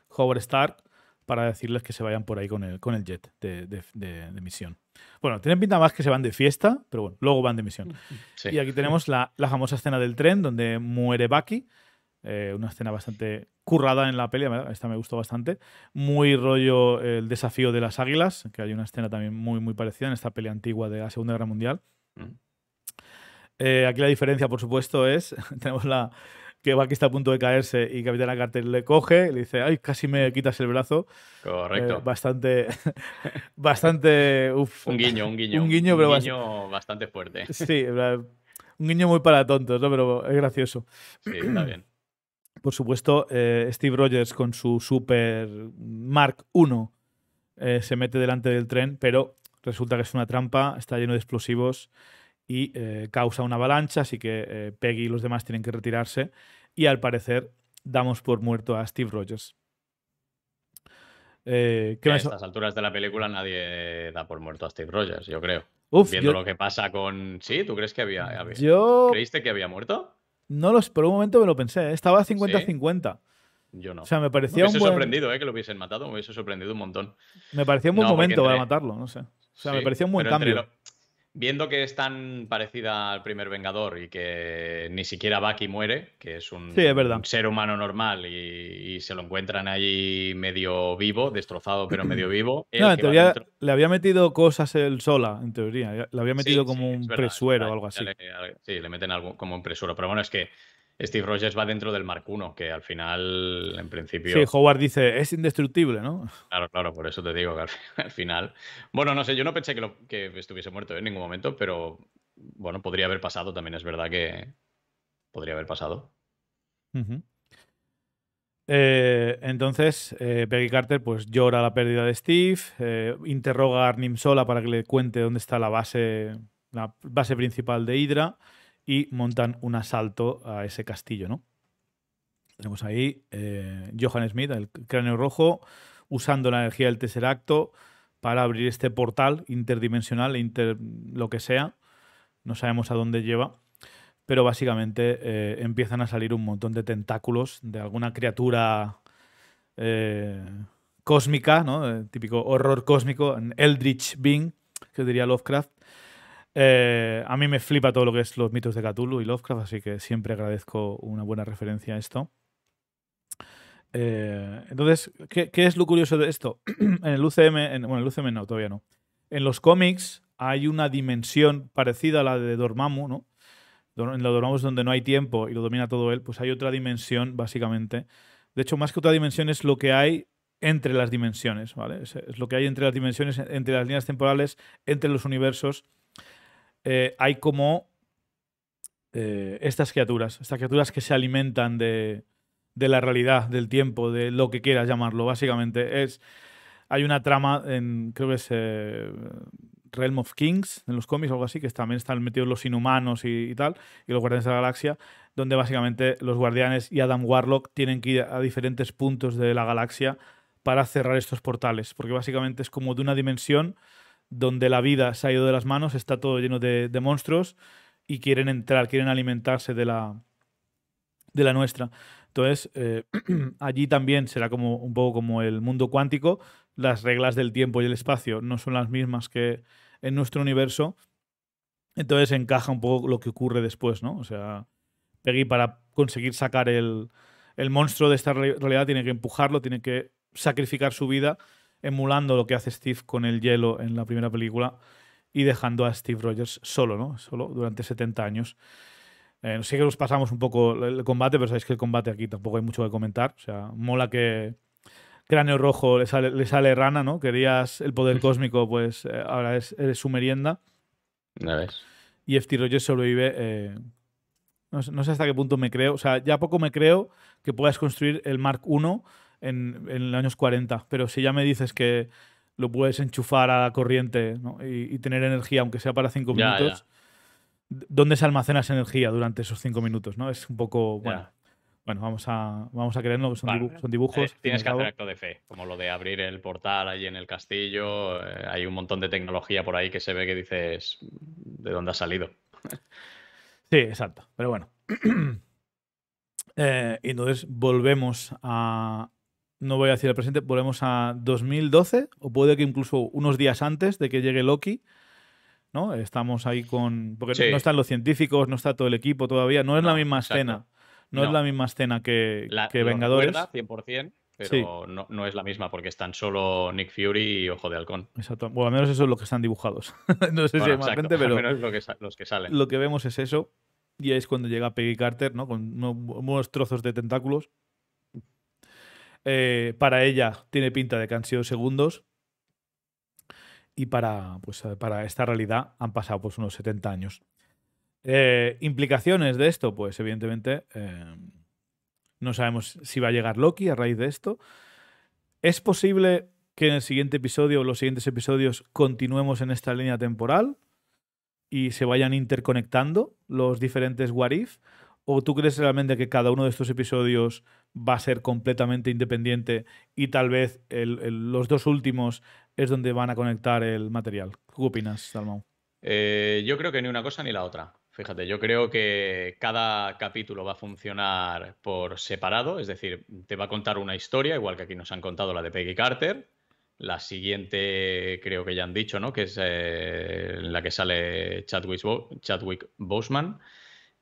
Howard Stark para decirles que se vayan por ahí con el, con el jet de, misión. Bueno, tienen pinta más que se van de fiesta, pero bueno, luego van de misión. Y aquí tenemos la, famosa escena del tren donde muere Bucky. Eh, una escena bastante currada en la pelea esta me gustó bastante. Muy rollo el desafío de las águilas, que hay una escena también muy, muy parecida en esta pelea antigua de la Segunda Guerra Mundial. Mm. Eh, aquí la diferencia, por supuesto, es, tenemos la, que va aquí está a punto de caerse y Capitana Carter le coge, le dice, ay, casi me quitas el brazo. Correcto. Eh, bastante, bastante, Un guiño, un guiño. Un guiño, bastante, fuerte. Sí, un guiño muy para tontos, ¿no? Pero es gracioso. Sí, está bien. Por supuesto, eh, Steve Rogers con su Super Mark I eh, se mete delante del tren, pero resulta que es una trampa, está lleno de explosivos y eh, causa una avalancha, así que eh, Peggy y los demás tienen que retirarse y al parecer damos por muerto a Steve Rogers. Eh, a estas alturas de la película nadie da por muerto a Steve Rogers, yo creo. Viendo lo que pasa con... Sí, ¿tú crees que había... ¿Creíste que había muerto? No los, por un momento me lo pensé, ¿eh? estaba 50-50. Yo no. O sea, me pareció sorprendido, que lo hubiesen matado, me hubiese sorprendido un montón. Me parecía un buen momento para matarlo, no sé. O sea, me pareció un buen cambio. Viendo que es tan parecida al primer Vengador y que ni siquiera Bucky muere, que es un, ser humano normal y, se lo encuentran allí medio vivo, destrozado pero medio vivo. No, en teoría le había metido cosas él sola, en teoría. Le había metido como un presuero o algo así. sí, le meten algo como un presuero. Pero bueno, es que Steve Rogers va dentro del Mark I, que al final, en principio. Sí, Howard dice, es indestructible, ¿no? Claro, claro, por eso te digo que al, final. Bueno, no sé, yo no pensé que, lo, que estuviese muerto ¿eh? en ningún momento, pero bueno, podría haber pasado, también es verdad que podría haber pasado. Eh, entonces, eh, Peggy Carter pues llora la pérdida de Steve, interroga a Arnim Sola para que le cuente dónde está la base, la base principal de Hydra y montan un asalto a ese castillo, ¿no? Tenemos ahí eh, Johan Smith, el cráneo rojo, usando la energía del acto para abrir este portal interdimensional, e inter, lo que sea. No sabemos a dónde lleva. Pero básicamente eh, empiezan a salir un montón de tentáculos de alguna criatura eh, cósmica, ¿no? Eh, típico horror cósmico, Eldritch Being, que diría Lovecraft eh, a mí me flipa todo lo que es los mitos de Cthulhu y Lovecraft, así que siempre agradezco una buena referencia a esto. Eh, entonces, ¿qué, es lo curioso de esto? en el UCM, en, el UCM no, todavía no. En los cómics hay una dimensión parecida a la de Dormammu, ¿no? En la Dormammu es donde no hay tiempo y lo domina todo él, pues hay otra dimensión, básicamente. De hecho, más que otra dimensión es lo que hay entre las dimensiones, ¿vale? es lo que hay entre las dimensiones, entre las líneas temporales, entre los universos eh, hay como eh, estas criaturas, estas criaturas que se alimentan de, la realidad, del tiempo, de lo que quieras llamarlo, básicamente. Es, hay una trama en, creo que es eh, Realm of Kings, en los cómics o algo así, que también están metidos los inhumanos y, y, tal, y los guardianes de la galaxia, donde básicamente los guardianes y Adam Warlock tienen que ir a diferentes puntos de la galaxia para cerrar estos portales, porque básicamente es como de una dimensión donde la vida se ha ido de las manos, está todo lleno de, monstruos y quieren entrar, quieren alimentarse de la, de la nuestra. Entonces, eh, allí también será como un poco como el mundo cuántico, las reglas del tiempo y el espacio no son las mismas que en nuestro universo. Entonces encaja un poco lo que ocurre después, ¿no? O sea, Peggy para conseguir sacar el, el monstruo de esta realidad tiene que empujarlo, tiene que sacrificar su vida emulando lo que hace Steve con el hielo en la primera película y dejando a Steve Rogers solo, ¿no? Solo durante 70 años. Eh, sí que nos pasamos un poco el combate, pero sabéis que el combate aquí tampoco hay mucho que comentar. O sea, mola que Cráneo Rojo le sale, rana, ¿no? Querías el poder cósmico, pues eh, ahora es, eres su merienda. Y Steve Rogers sobrevive eh, no sé, hasta qué punto me creo. O sea, ya poco me creo que puedas construir el Mark I en, los años 40. Pero si ya me dices que lo puedes enchufar a la corriente y, tener energía, aunque sea para cinco minutos, ¿dónde se almacena esa energía durante esos cinco minutos? ¿no? Es un poco. Bueno, bueno vamos a, vamos a creerlo, son, dibujos. Eh, tienes que hacer acto de fe, como lo de abrir el portal ahí en el castillo. Eh, hay un montón de tecnología por ahí que se ve que dices de dónde ha salido. sí, exacto. Pero bueno. Eh, entonces volvemos a, no voy a decir el presente, volvemos a 2012, o puede que incluso unos días antes de que llegue Loki, ¿no? Estamos ahí con... Porque no están los científicos, no está todo el equipo todavía, no es la misma escena, no, es la misma escena que, la, que Vengadores. 100%. Pero no, es la misma porque están solo Nick Fury y Ojo de Halcón. Exacto. Bueno, al menos eso es lo que están dibujados. no sé si hay más gente, pero. menos lo que los que salen. Lo que vemos es eso. Y es cuando llega Peggy Carter, ¿no? Con unos trozos de tentáculos. Eh, para ella tiene pinta de que han sido segundos. Y para, pues, eh, para esta realidad han pasado pues, unos 70 años. Eh, ¿Implicaciones de esto? Pues evidentemente no sabemos si va a llegar Loki a raíz de esto. ¿Es posible que en el siguiente episodio o los siguientes episodios continuemos en esta línea temporal y se vayan interconectando los diferentes Warif? ¿O tú crees realmente que cada uno de estos episodios va a ser completamente independiente y tal vez los dos últimos es donde van a conectar el material? ¿Qué opinas, Salmón? Eh, yo creo que ni una cosa ni la otra. Fíjate, yo creo que cada capítulo va a funcionar por separado, es decir, te va a contar una historia, igual que aquí nos han contado la de Peggy Carter. La siguiente, creo que ya han dicho, ¿no? Que es eh, la que sale Chadwick, Chadwick Boseman.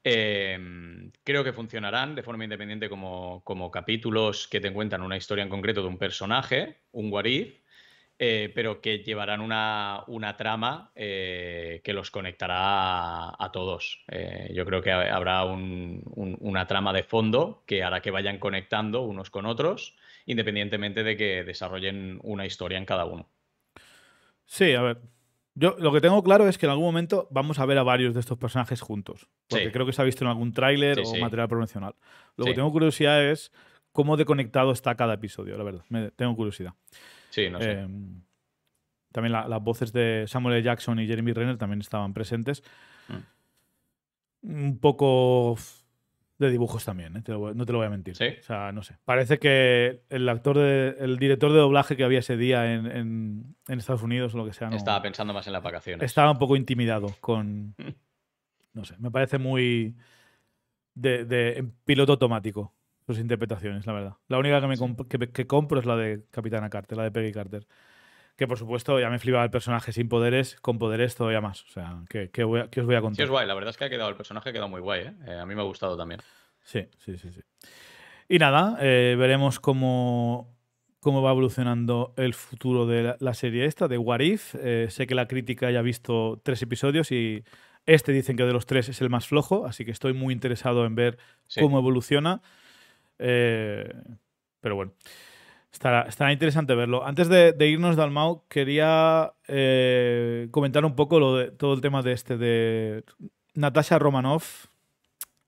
Em, creo que funcionarán de forma independiente como, capítulos que te cuentan una historia en concreto de un personaje, un guariz, eh, pero que llevarán una, trama eh, que los conectará a, todos. Eh, yo creo que habrá una trama de fondo que hará que vayan conectando unos con otros, independientemente de que desarrollen una historia en cada uno. Sí, a ver, yo lo que tengo claro es que en algún momento vamos a ver a varios de estos personajes juntos. Porque creo que se ha visto en algún tráiler o material promocional. Lo que tengo curiosidad es cómo de está cada episodio, la verdad. tengo curiosidad. Sí, no sé. Em, también las voces de Samuel L. Jackson y Jeremy Renner también estaban presentes. Mm. Un poco de dibujos también, ¿eh? no te lo voy a mentir. O sea, no sé. Parece que el actor, de, el director de doblaje que había ese día en, en, Estados Unidos o lo que sea. estaba pensando más en las vacaciones. Estaba un poco intimidado con. No sé, me parece muy. de, piloto automático sus interpretaciones, la verdad. La única que, me que compro es la de Capitana Carter, la de Peggy Carter que por supuesto ya me flipaba el personaje sin poderes, con poderes todavía más. O sea, ¿qué, os voy a contar? Sí, es guay, la verdad es que ha quedado, el personaje ha quedado muy guay, ¿eh? eh a mí me ha gustado también. Sí, sí, sí, sí. Y nada, eh, veremos cómo, cómo va evolucionando el futuro de la, serie esta, de What If. Eh, sé que la crítica ya ha visto tres episodios y este dicen que de los tres es el más flojo, así que estoy muy interesado en ver cómo evoluciona. pero bueno. Estará, interesante verlo. Antes de, de irnos, Dalmau, quería eh, comentar un poco todo el tema de este de Natasha Romanoff,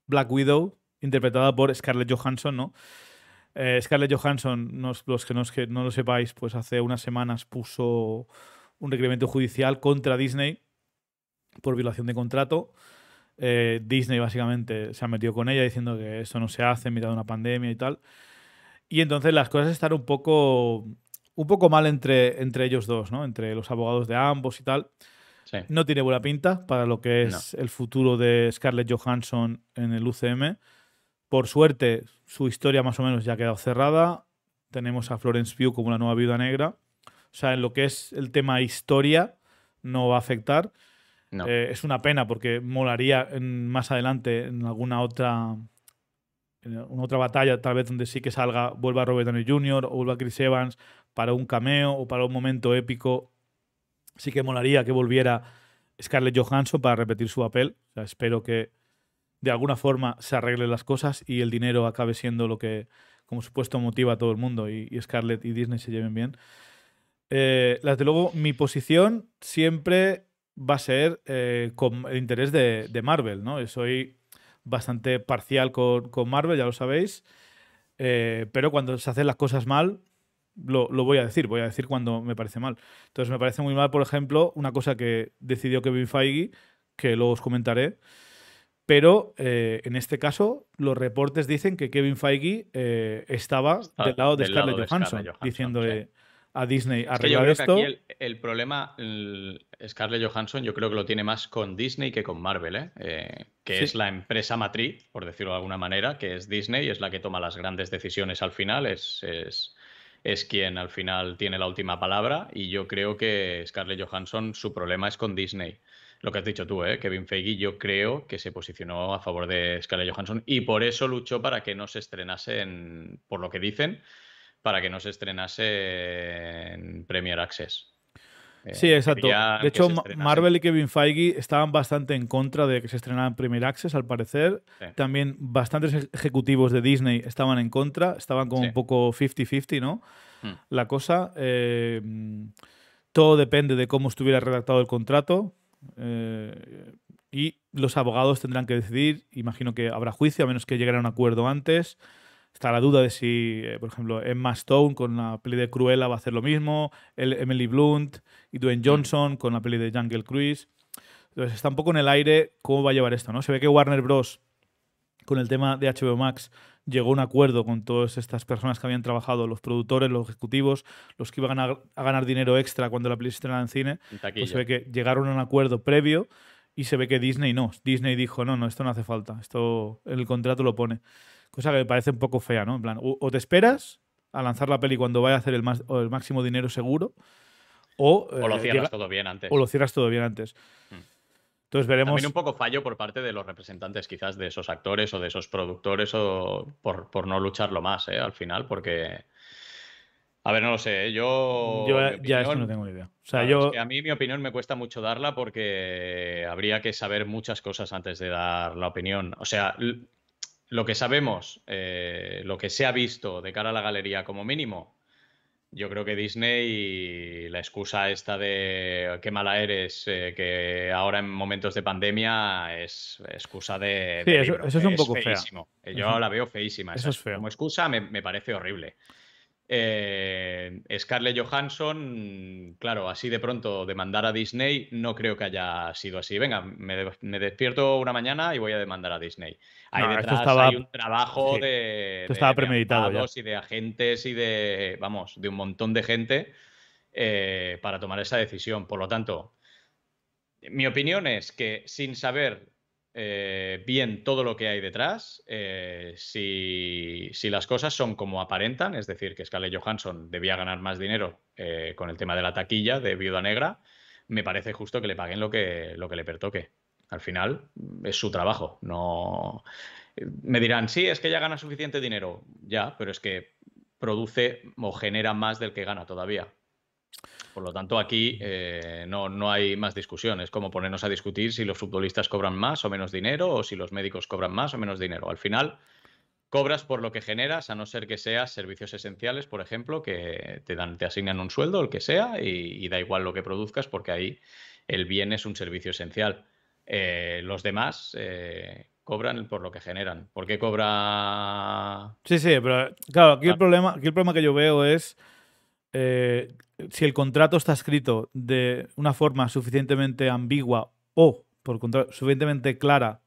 Black Widow, interpretada por Scarlett Johansson, ¿no? Eh, Scarlett Johansson, los que no, no lo sepáis, pues hace unas semanas puso un requerimiento judicial contra Disney por violación de contrato. Eh, Disney básicamente se ha metido con ella diciendo que eso no se hace en mitad de una pandemia y tal. Y entonces las cosas están un poco, un poco mal entre, entre ellos dos, ¿no? Entre los abogados de ambos y tal. No tiene buena pinta para lo que es el futuro de Scarlett Johansson en el UCM. Por suerte, su historia más o menos ya ha quedado cerrada. Tenemos a Florence Pugh como la nueva viuda negra. O sea, en lo que es el tema historia, no va a afectar. Eh, es una pena porque molaría más adelante en alguna otra en una otra batalla, tal vez donde sí que salga, vuelva Robert Downey Jr. o vuelva Chris Evans para un cameo o para un momento épico. Sí que molaría que volviera Scarlett Johansson para repetir su papel. espero que de alguna forma se arreglen las cosas y el dinero acabe siendo lo que, como supuesto, motiva a todo el mundo y, Scarlett y Disney se lleven bien. desde eh, luego, mi posición siempre va a ser eh, con el interés de, Marvel, ¿no? soy bastante parcial con, con Marvel, ya lo sabéis. Eh, pero cuando se hacen las cosas mal, lo, voy a decir, voy a decir cuando me parece mal. Entonces me parece muy mal, por ejemplo, una cosa que decidió Kevin Feige, que luego os comentaré, pero eh, en este caso los reportes dicen que Kevin Feige eh, estaba del lado de, Scarlett, Johansson, a Disney esto. el, problema, Scarlett Johansson, yo creo que lo tiene más con Disney que con Marvel, ¿eh? Eh, que es la empresa matriz, por decirlo de alguna manera, que es Disney, es la que toma las grandes decisiones al final, es, es, quien al final tiene la última palabra. Y yo creo que Scarlett Johansson, su problema es con Disney lo que has dicho tú, ¿eh? Kevin Feige, yo creo que se posicionó a favor de Scarlett Johansson y por eso luchó para que no se estrenase, por lo que dicen, para que no se estrenase en Premier Access. Eh, sí, exacto. De hecho, Marvel y Kevin Feige estaban bastante en contra de que se estrenara en Premier Access, al parecer. También bastantes ejecutivos de Disney estaban en contra, estaban como un poco 50-50, ¿no? Hmm. La cosa. Eh, todo depende de cómo estuviera redactado el contrato. Eh, y los abogados tendrán que decidir. Imagino que habrá juicio, a menos que lleguen a un acuerdo antes está la duda de si, eh, por ejemplo, Emma Stone con la peli de Cruella va a hacer lo mismo, el Emily Blunt y Dwayne mm. Johnson con la peli de Jungle Cruise. Entonces está un poco en el aire cómo va a llevar esto, ¿no? Se ve que Warner Bros. con el tema de HBO Max llegó a un acuerdo con todas estas personas que habían trabajado, los productores, los ejecutivos, los que iban a, ganar dinero extra cuando la peli se estrenara en cine. Pues se ve que llegaron a un acuerdo previo y se ve que Disney no. Disney dijo, no, no, esto no hace falta, esto el contrato lo pone. Cosa que me parece un poco fea, ¿no? En plan, o, te esperas a lanzar la peli cuando vaya a hacer el, más, el máximo dinero seguro, o, o lo eh, cierras todo bien antes. O lo cierras todo bien antes. Mm. Entonces veremos. También un poco fallo por parte de los representantes, quizás de esos actores o de esos productores, o por, no lucharlo más, ¿eh? al final, porque. A ver, no lo sé. ¿eh? Yo. Yo ya esto no tengo idea. O sea, yo... a mí mi opinión me cuesta mucho darla porque habría que saber muchas cosas antes de dar la opinión. O sea, lo que sabemos, eh, lo que se ha visto de cara a la galería como mínimo, yo creo que Disney, la excusa esta de qué mala eres, eh, que ahora en momentos de pandemia es excusa de... sí, Eso, es un poco feísimo. Yo la veo feísima. Eso es feo. Como excusa me, me parece horrible. Eh, Scarlett Johansson, claro, así de pronto demandar a Disney no creo que haya sido así. Venga, me, despierto una mañana y voy a demandar a Disney. Ahí detrás estaba... hay un trabajo de, estaba premeditado y de agentes y de, vamos, de un montón de gente eh, para tomar esa decisión. Por lo tanto, mi opinión es que sin saber eh, bien todo lo que hay detrás, eh, si, si, las cosas son como aparentan, es decir, que Scarlett Johansson debía ganar más dinero eh, con el tema de la taquilla de Viuda Negra, me parece justo que le paguen lo que, lo que le pertoque. Al final mm, es su trabajo. No me dirán, sí, es que ya gana suficiente dinero, ya, pero es que produce o genera más del que gana todavía. Por lo tanto, aquí eh, no, hay más discusión. Es como ponernos a discutir si los futbolistas cobran más o menos dinero o si los médicos cobran más o menos dinero. Al final, cobras por lo que generas, a no ser que seas servicios esenciales, por ejemplo, que te, dan, te asignan un sueldo, el que sea, y, da igual lo que produzcas porque ahí el bien es un servicio esencial. Eh, los demás eh, cobran por lo que generan. ¿Por qué cobra...? Sí, sí, pero claro, aquí, El, problema, aquí el problema que yo veo es... Eh, si el contrato está escrito de una forma suficientemente ambigua o, por suficientemente clara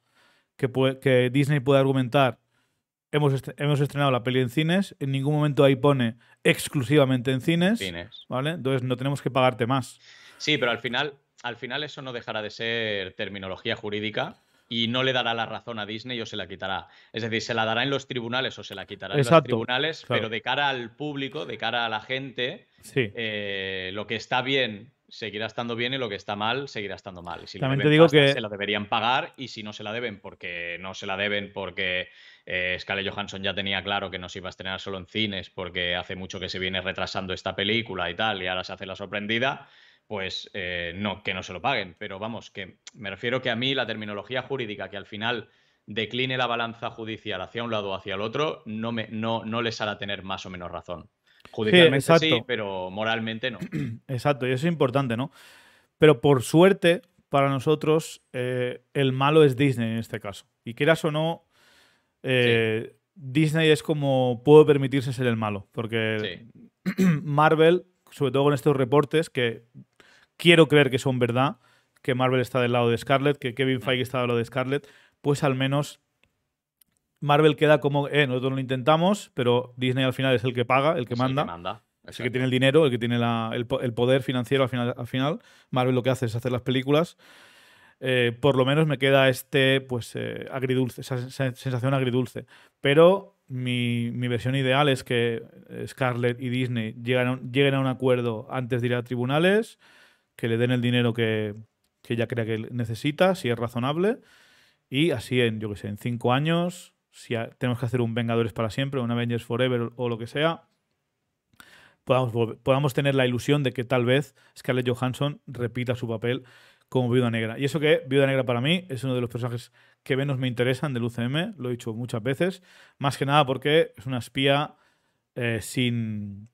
que, Disney pueda argumentar, hemos, estrenado la peli en cines, en ningún momento ahí pone exclusivamente en cines, ¿vale? Entonces no tenemos que pagarte más. Sí, pero al final, al final eso no dejará de ser terminología jurídica y no le dará la razón a Disney o se la quitará. Es decir, se la dará en los tribunales o se la quitará en los tribunales, pero de cara al público, de cara a la gente, eh, lo que está bien seguirá estando bien y lo que está mal seguirá estando mal. Y si También te digo que se la deberían pagar y si no se la deben, porque no se la deben porque eh, Scarlett Johansson ya tenía claro que no se iba a estrenar solo en cines porque hace mucho que se viene retrasando esta película y tal, y ahora se hace la sorprendida, pues eh, no, que no se lo paguen. Pero vamos, que me refiero que a mí la terminología jurídica que al final decline la balanza judicial hacia un lado o hacia el otro, no, me, no, no les hará tener más o menos razón. Judicialmente sí, pero moralmente no. Exacto, y eso es importante, ¿no? Pero por suerte, para nosotros, eh, el malo es Disney en este caso. Y quieras o no, eh, Disney es como puedo permitirse ser el malo, porque Marvel, sobre todo con estos reportes, que quiero creer que son verdad, que Marvel está del lado de Scarlet, que Kevin Feige está del lado de Scarlet. pues al menos Marvel queda como, eh, nosotros lo intentamos, pero Disney al final es el que paga, el que manda. El que tiene el dinero, el que tiene el, poder financiero al final, al final. Marvel lo que hace es hacer las películas. Eh, por lo menos me queda este, pues, eh, agridulce, esa sensación agridulce. Pero mi, versión ideal es que Scarlet y Disney lleguen a un acuerdo antes de ir a tribunales que le den el dinero que, ella crea que necesita, si es razonable. Y así en, yo qué sé, en cinco años, si tenemos que hacer un Vengadores para siempre, un Avengers Forever o lo que sea, podamos, tener la ilusión de que tal vez Scarlett Johansson repita su papel como Viuda Negra. Y eso que Viuda Negra para mí es uno de los personajes que menos me interesan del UCM, lo he dicho muchas veces, más que nada porque es una espía eh, sin,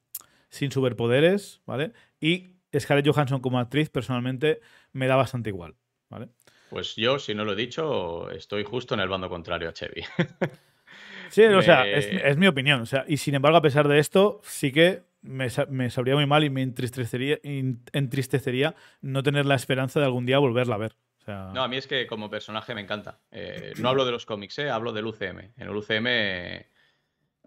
sin superpoderes, ¿vale? Y Scarlett Johansson como actriz, personalmente, me da bastante igual. Pues yo, si no lo he dicho, estoy justo en el bando contrario a Chevy. sí, o sea, es, mi opinión. O sea, y sin embargo, a pesar de esto, sí que me, sabría muy mal y me entristecería, no tener la esperanza de algún día volverla a ver. No, a mí es que como personaje me encanta. Eh, no hablo de los cómics, eh, hablo del UCM. En el UCM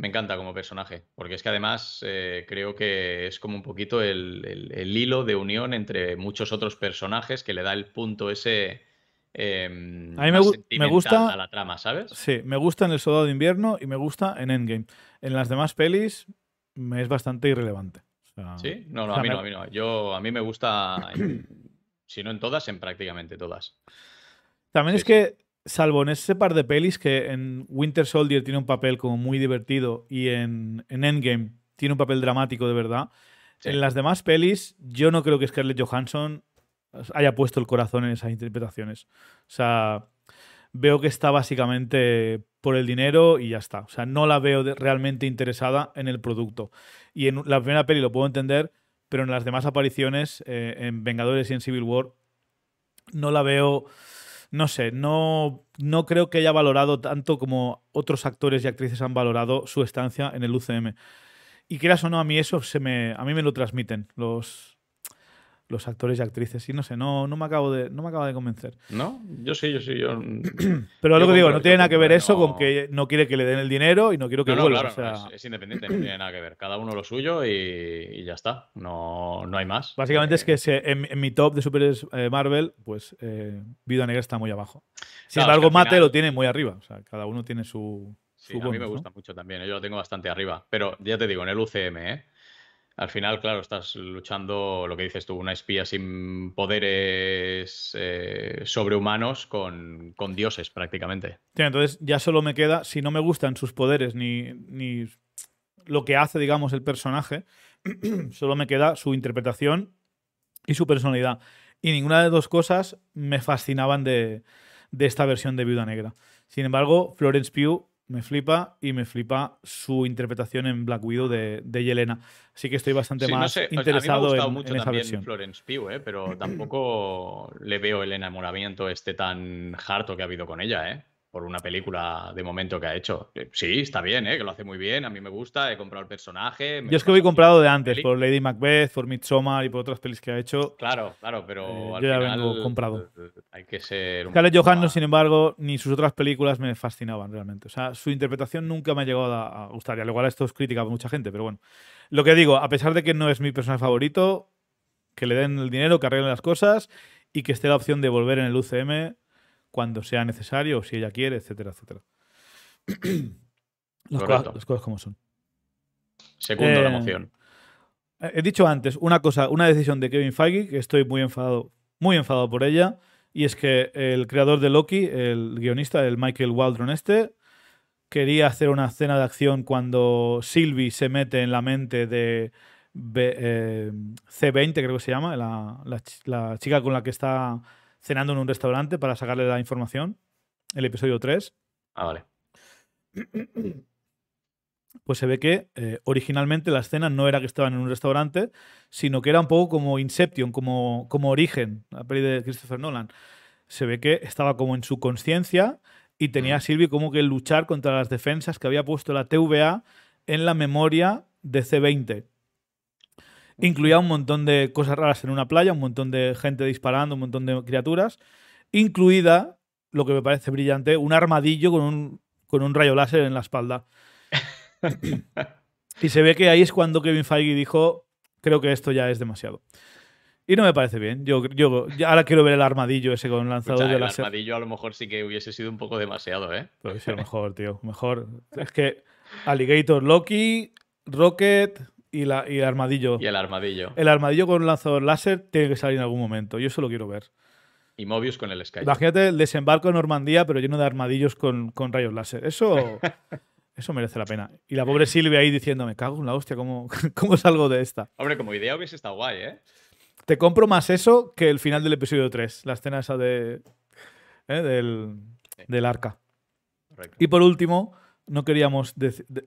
me encanta como personaje, porque es que además eh, creo que es como un poquito el, hilo de unión entre muchos otros personajes que le da el punto ese. Eh, a me, gusta. A la trama, ¿sabes? Sí, me gusta en El Soldado de Invierno y me gusta en Endgame. En las demás pelis me es bastante irrelevante. sí, no, no, a mí no, a mí no. Yo, a mí me gusta, si no en todas, en prácticamente todas. También es que salvo en ese par de pelis que en Winter Soldier tiene un papel como muy divertido y en, Endgame tiene un papel dramático de verdad, en las demás pelis yo no creo que Scarlett Johansson haya puesto el corazón en esas interpretaciones. O sea, veo que está básicamente por el dinero y ya está. O sea, no la veo realmente interesada en el producto. Y en la primera peli lo puedo entender, pero en las demás apariciones, eh, en Vengadores y en Civil War, no la veo no sé, no, no creo que haya valorado tanto como otros actores y actrices han valorado su estancia en el UCM. Y quieras o no, a mí eso se me, a mí me lo transmiten los, los actores y actrices. Y no sé, no, no, me, acabo de, no me de convencer. ¿No? Yo sí, yo sí. Yo... Pero lo que digo, no tiene nada que ver eso con que no quiere que le den el dinero y no quiero que no, vuelva. Claro, es, independiente, no tiene nada que ver. Cada uno lo suyo y, ya está. No, no hay más. Básicamente es eh, que en, mi top de Super eh, Marvel, pues eh, Vida Negra está muy abajo. Sin embargo, Mate lo tiene muy arriba. O sea, cada uno tiene su. a mí me gusta mucho también. Yo lo tengo bastante arriba. Pero ya te digo, en el UCM, ¿eh? Al final, claro, estás luchando, lo que dices tú, una espía sin poderes eh, sobrehumanos con, dioses prácticamente. entonces ya solo me queda, si no me gustan sus poderes ni, ni lo que hace, digamos, el personaje, solo me queda su interpretación y su personalidad. Y ninguna de dos cosas me fascinaban de, de esta versión de Viuda Negra. Sin embargo, Florence Pugh me flipa y me flipa su interpretación en Black Widow de, de Yelena. Así que estoy bastante más interesado en, mucho Florence Pugh, ¿eh? pero tampoco le veo el enamoramiento este tan harto que ha habido con ella, ¿eh? por una película de momento que ha hecho. Eh, sí, está bien, eh, que lo hace muy bien, a mí me gusta, he comprado el personaje. Yo es que lo he comprado de antes, por Lady Macbeth, por Midsommar y por otras pelis que ha hecho. Claro, claro, pero eh, al yo final, ya vengo comprado. Hay que ser... Scarlett Johansson, sin embargo, ni sus otras películas me fascinaban realmente. O sea, su interpretación nunca me ha llegado a gustar, y al igual esto es crítica para mucha gente, pero bueno. Lo que digo, a pesar de que no es mi personaje favorito, que le den el dinero, que arreglen las cosas y que esté la opción de volver en el UCM cuando sea necesario o si ella quiere, etcétera, etcétera. las, cosas, las, cosas, como son. Segundo la eh, emoción. Eh, he dicho antes una cosa, una decisión de Kevin Feige que estoy muy enfadado, muy enfadado por ella, y es que el creador de Loki, el guionista, el Michael Waldron este, quería hacer una escena de acción cuando Sylvie se mete en la mente de eh, C20, creo que se llama, la, chica con la que está cenando en un restaurante para sacarle la información, el episodio 3. Ah, vale. Pues se ve que eh, originalmente la escena no era que estaban en un restaurante, sino que era un poco como Inception, como, como Origen, la peli de Christopher Nolan. Se ve que estaba como en su conciencia y tenía a Silvi como que luchar contra las defensas que había puesto la TVA en la memoria de C20. Incluía un montón de cosas raras en una playa, un montón de gente disparando, un montón de criaturas, incluida, lo que me parece brillante, un armadillo con un, con un rayo láser en la espalda. y se ve que ahí es cuando Kevin Feige dijo, creo que esto ya es demasiado. Y no me parece bien. Yo, yo, ahora quiero ver el armadillo ese con lanzador de láser. El armadillo a lo mejor sí que hubiese sido un poco demasiado, ¿eh? Pero pues lo mejor, tío. Mejor. Es que Alligator Loki, Rocket, y, la, el armadillo. Y el armadillo. El armadillo con un lanzador láser tiene que salir en algún momento. Yo eso lo quiero ver. Y Mobius con el Sky. Imagínate el desembarco en Normandía, pero lleno de armadillos con, con rayos láser. Eso, eso merece la pena. Y la pobre Silvia ahí diciéndome, cago en la hostia, ¿cómo, ¿cómo salgo de esta? Hombre, como idea hubiese estado guay, ¿eh? Te compro más eso que el final del episodio 3, la escena esa de, ¿eh? del, del arca. Y por último, no queríamos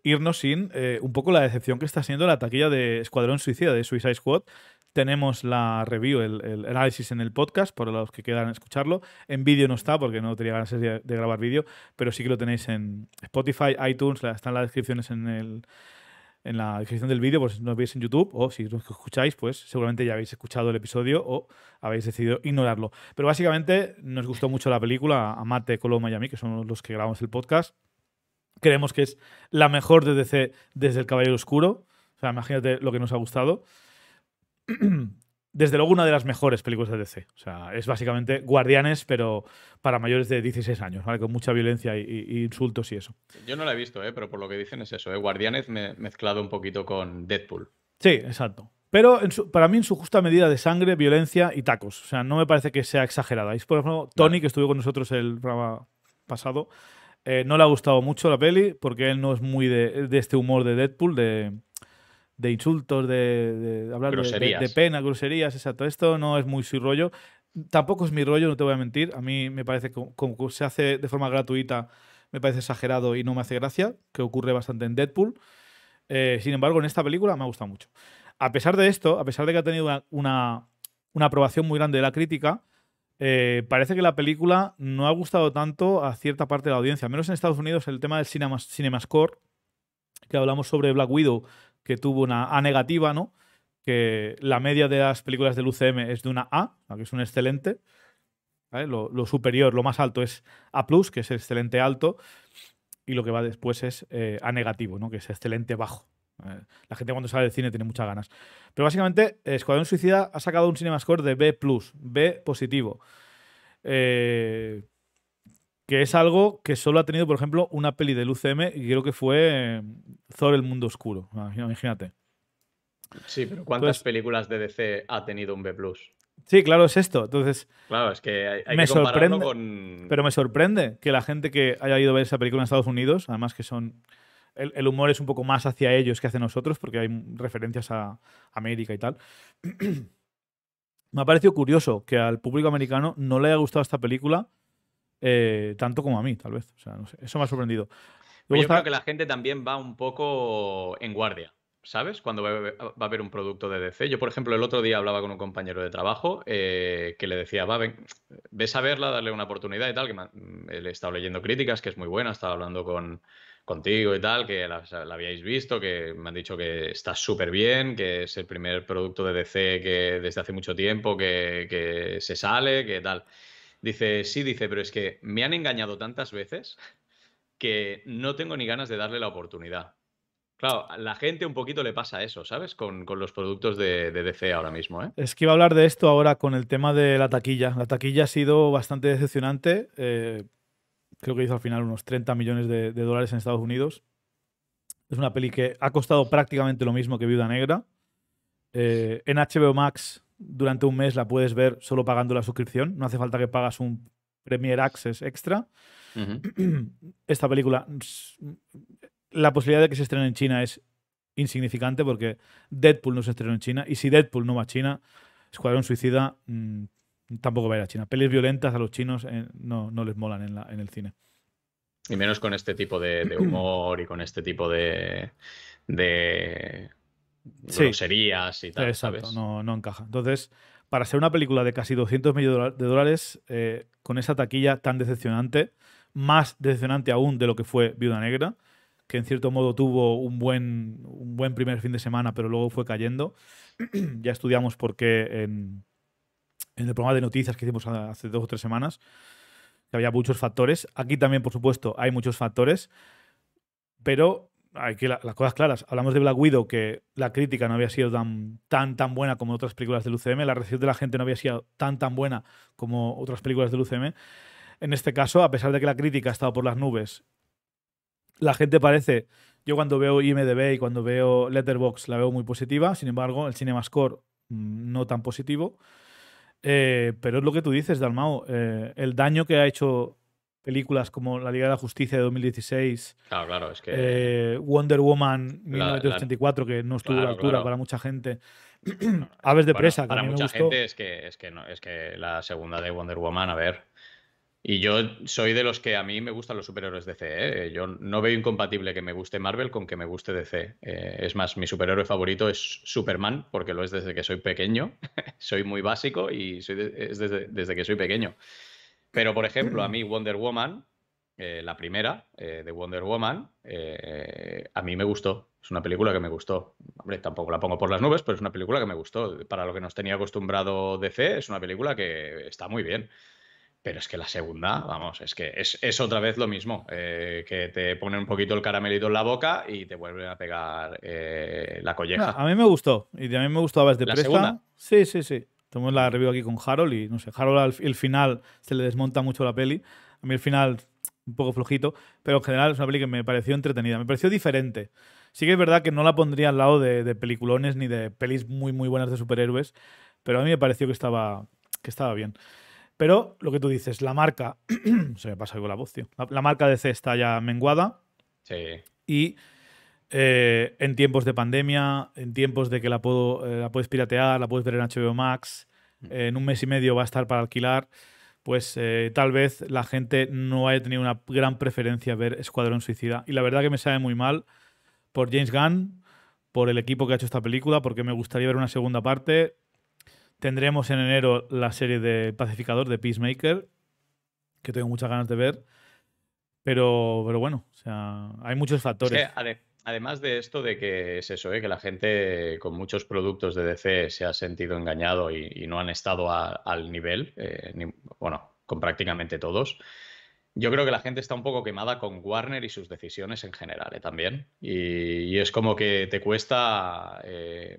irnos sin eh, un poco la decepción que está siendo la taquilla de Escuadrón Suicida, de Suicide Squad. Tenemos la review, el, análisis en el podcast, por los que quieran escucharlo. En vídeo no está, porque no tenía ganas de, grabar vídeo, pero sí que lo tenéis en Spotify, iTunes, están las descripciones en en la descripción del vídeo, pues nos veis en YouTube o si nos escucháis, pues seguramente ya habéis escuchado el episodio o habéis decidido ignorarlo. Pero básicamente nos gustó mucho la película, a Mate, Coloma y a mí, que son los que grabamos el podcast creemos que es la mejor de DC desde El Caballero Oscuro. O sea, imagínate lo que nos ha gustado. Desde luego, una de las mejores películas de DC. O sea, es básicamente Guardianes, pero para mayores de 16 años, ¿vale? Con mucha violencia e insultos y eso. Yo no la he visto, ¿eh? pero por lo que dicen es eso, ¿eh? Guardianes mezclado un poquito con Deadpool. Sí, exacto. Pero para mí en su justa medida de sangre, violencia y tacos. O sea, no me parece que sea exagerada. Y por ejemplo Tony, que estuvo con nosotros el programa pasado, eh, no le ha gustado mucho la peli porque él no es muy de, este humor de Deadpool, de, insultos, de, hablar de, pena, groserías, exacto. Esto no es muy su rollo. Tampoco es mi rollo, no te voy a mentir. A mí me parece que como se hace de forma gratuita, me parece exagerado y no me hace gracia, que ocurre bastante en Deadpool. Eh, sin embargo, en esta película me ha gustado mucho. A pesar de esto, a pesar de que ha tenido una aprobación muy grande de la crítica, eh, parece que la película no ha gustado tanto a cierta parte de la audiencia, menos en Estados Unidos el tema del cinema, Score que hablamos sobre Black Widow, que tuvo una A negativa, ¿no? Que la media de las películas del UCM es de una A, que es un excelente. Lo, superior, lo más alto es A, que es excelente alto. Y lo que va después es eh, A negativo, ¿no? Que es excelente bajo. Eh, la gente cuando sale del cine tiene muchas ganas. Pero básicamente, Escuadrón Suicida ha sacado un CinemaScore de B, B positivo. Eh, que es algo que solo ha tenido, por ejemplo, una peli del UCM y creo que fue eh, Thor el Mundo Oscuro. Imagínate. Sí, pero ¿cuántas películas de DC ha tenido un B? Sí, claro, es esto. Entonces, claro, es que Pero me sorprende que la gente que haya ido a ver esa película en Estados Unidos, además que son el, humor es un poco más hacia ellos que hacia nosotros, porque hay referencias a América y tal. Me ha parecido curioso que al público americano no le haya gustado esta película eh, tanto como a mí, tal vez. eso me ha sorprendido. yo creo que la gente también va un poco en guardia. ¿Sabes? Cuando va a ver un producto de DC. Yo, por ejemplo, el otro día hablaba con un compañero de trabajo eh, que le decía, va, ven, ves a verla, darle una oportunidad y tal, que le he estado leyendo críticas, que es muy buena, estaba hablando con, contigo y tal, que la, habíais visto, que me han dicho que está súper bien, que es el primer producto de DC que desde hace mucho tiempo que, se sale, que tal. Dice, sí, dice, pero es que me han engañado tantas veces que no tengo ni ganas de darle la oportunidad. Claro, a la gente un poquito le pasa eso, ¿sabes? Con, los productos de, DC ahora mismo. ¿eh? Es que iba a hablar de esto ahora con el tema de la taquilla. La taquilla ha sido bastante decepcionante. Eh, creo que hizo al final unos 30 millones de, dólares en Estados Unidos. Es una peli que ha costado prácticamente lo mismo que Viuda Negra. Eh, en HBO Max durante un mes la puedes ver solo pagando la suscripción. No hace falta que pagas un Premier Access extra. Esta película, la posibilidad de que se estrene en China es insignificante porque Deadpool no se estrenó en China y si Deadpool no va a China, Escuadrón Suicida... Mm, tampoco va a ir a China. Pelis violentas a los chinos eh, no, les molan en, el cine. Y menos con este tipo de, humor y con este tipo de, de groserías y tal. No, no encaja. Entonces, para ser una película de casi 200 millones de dólares, eh, con esa taquilla tan decepcionante, más decepcionante aún de lo que fue Viuda Negra, que en cierto modo tuvo un buen, un buen primer fin de semana, pero luego fue cayendo. ya estudiamos por qué en, en el programa de noticias que hicimos hace dos o tres semanas, que había muchos factores. Aquí también, por supuesto, hay muchos factores, pero hay que las cosas claras. Hablamos de Black Widow, que la crítica no había sido tan, tan, tan buena como otras películas del UCM, la reacción de la gente no había sido tan, tan buena como otras películas del UCM. En este caso, a pesar de que la crítica ha estado por las nubes, la gente parece, yo cuando veo IMDB y cuando veo Letterbox, la veo muy positiva, sin embargo, el CinemaScore mm, no tan positivo. Eh, pero es lo que tú dices, Dalmao. Eh, el daño que ha hecho películas como La Liga de la Justicia de 2016. Claro, claro, es que. Eh, Wonder Woman 1984, que no estuvo a la altura para mucha gente. Aves de presa, que Para a mí mucha me gustó. gente que, es, que es que la segunda de Wonder Woman, a ver, y yo soy de los que a mí me gustan los superhéroes de e, ¿eh? Yo no veo incompatible que me guste Marvel con que me guste DC. Eh, es más, mi superhéroe favorito es Superman, porque lo es desde que soy pequeño. soy muy básico y es desde, que soy pequeño. Pero, por ejemplo, a mí Wonder Woman, eh, la primera eh, de Wonder Woman, eh, a mí me gustó. Es una película que me gustó. tampoco la pongo por las nubes, pero es una película que me gustó. Para lo que nos tenía acostumbrado DC, es una película que está muy bien. Pero es que la segunda, vamos, es que es, otra vez lo mismo, eh, que te pone un poquito el caramelito en la boca y te vuelve a pegar eh, la colleja. a mí me gustó, y a mí me gustaba a de ¿La segunda? Sí, sí, sí. Tenemos la review aquí con Harold y no sé, Harold al el final se le desmonta mucho la peli. A mí el final un poco flojito, pero en general es una peli que me pareció entretenida, me pareció diferente. Sí que es verdad que no la pondría al lado de, de peliculones ni de pelis muy muy buenas de superhéroes, pero a mí me pareció que estaba, que estaba bien. Pero lo que tú dices, la marca. se me pasa algo la voz, tío. La, marca de C está ya menguada. Sí. Y eh, en tiempos de pandemia, en tiempos de que la, puedo, eh, la puedes piratear, la puedes ver en HBO Max, mm. en un mes y medio va a estar para alquilar, pues eh, tal vez la gente no haya tenido una gran preferencia ver Escuadrón Suicida. Y la verdad que me sabe muy mal por James Gunn, por el equipo que ha hecho esta película, porque me gustaría ver una segunda parte. Tendremos en enero la serie de Pacificador de Peacemaker, que tengo muchas ganas de ver. Pero, pero bueno, o sea, hay muchos factores. además de esto de que es eso, ¿eh? que la gente con muchos productos de DC se ha sentido engañado y, no han estado al nivel, eh, bueno, con prácticamente todos. Yo creo que la gente está un poco quemada con Warner y sus decisiones en general ¿eh? también. y, es como que te cuesta eh,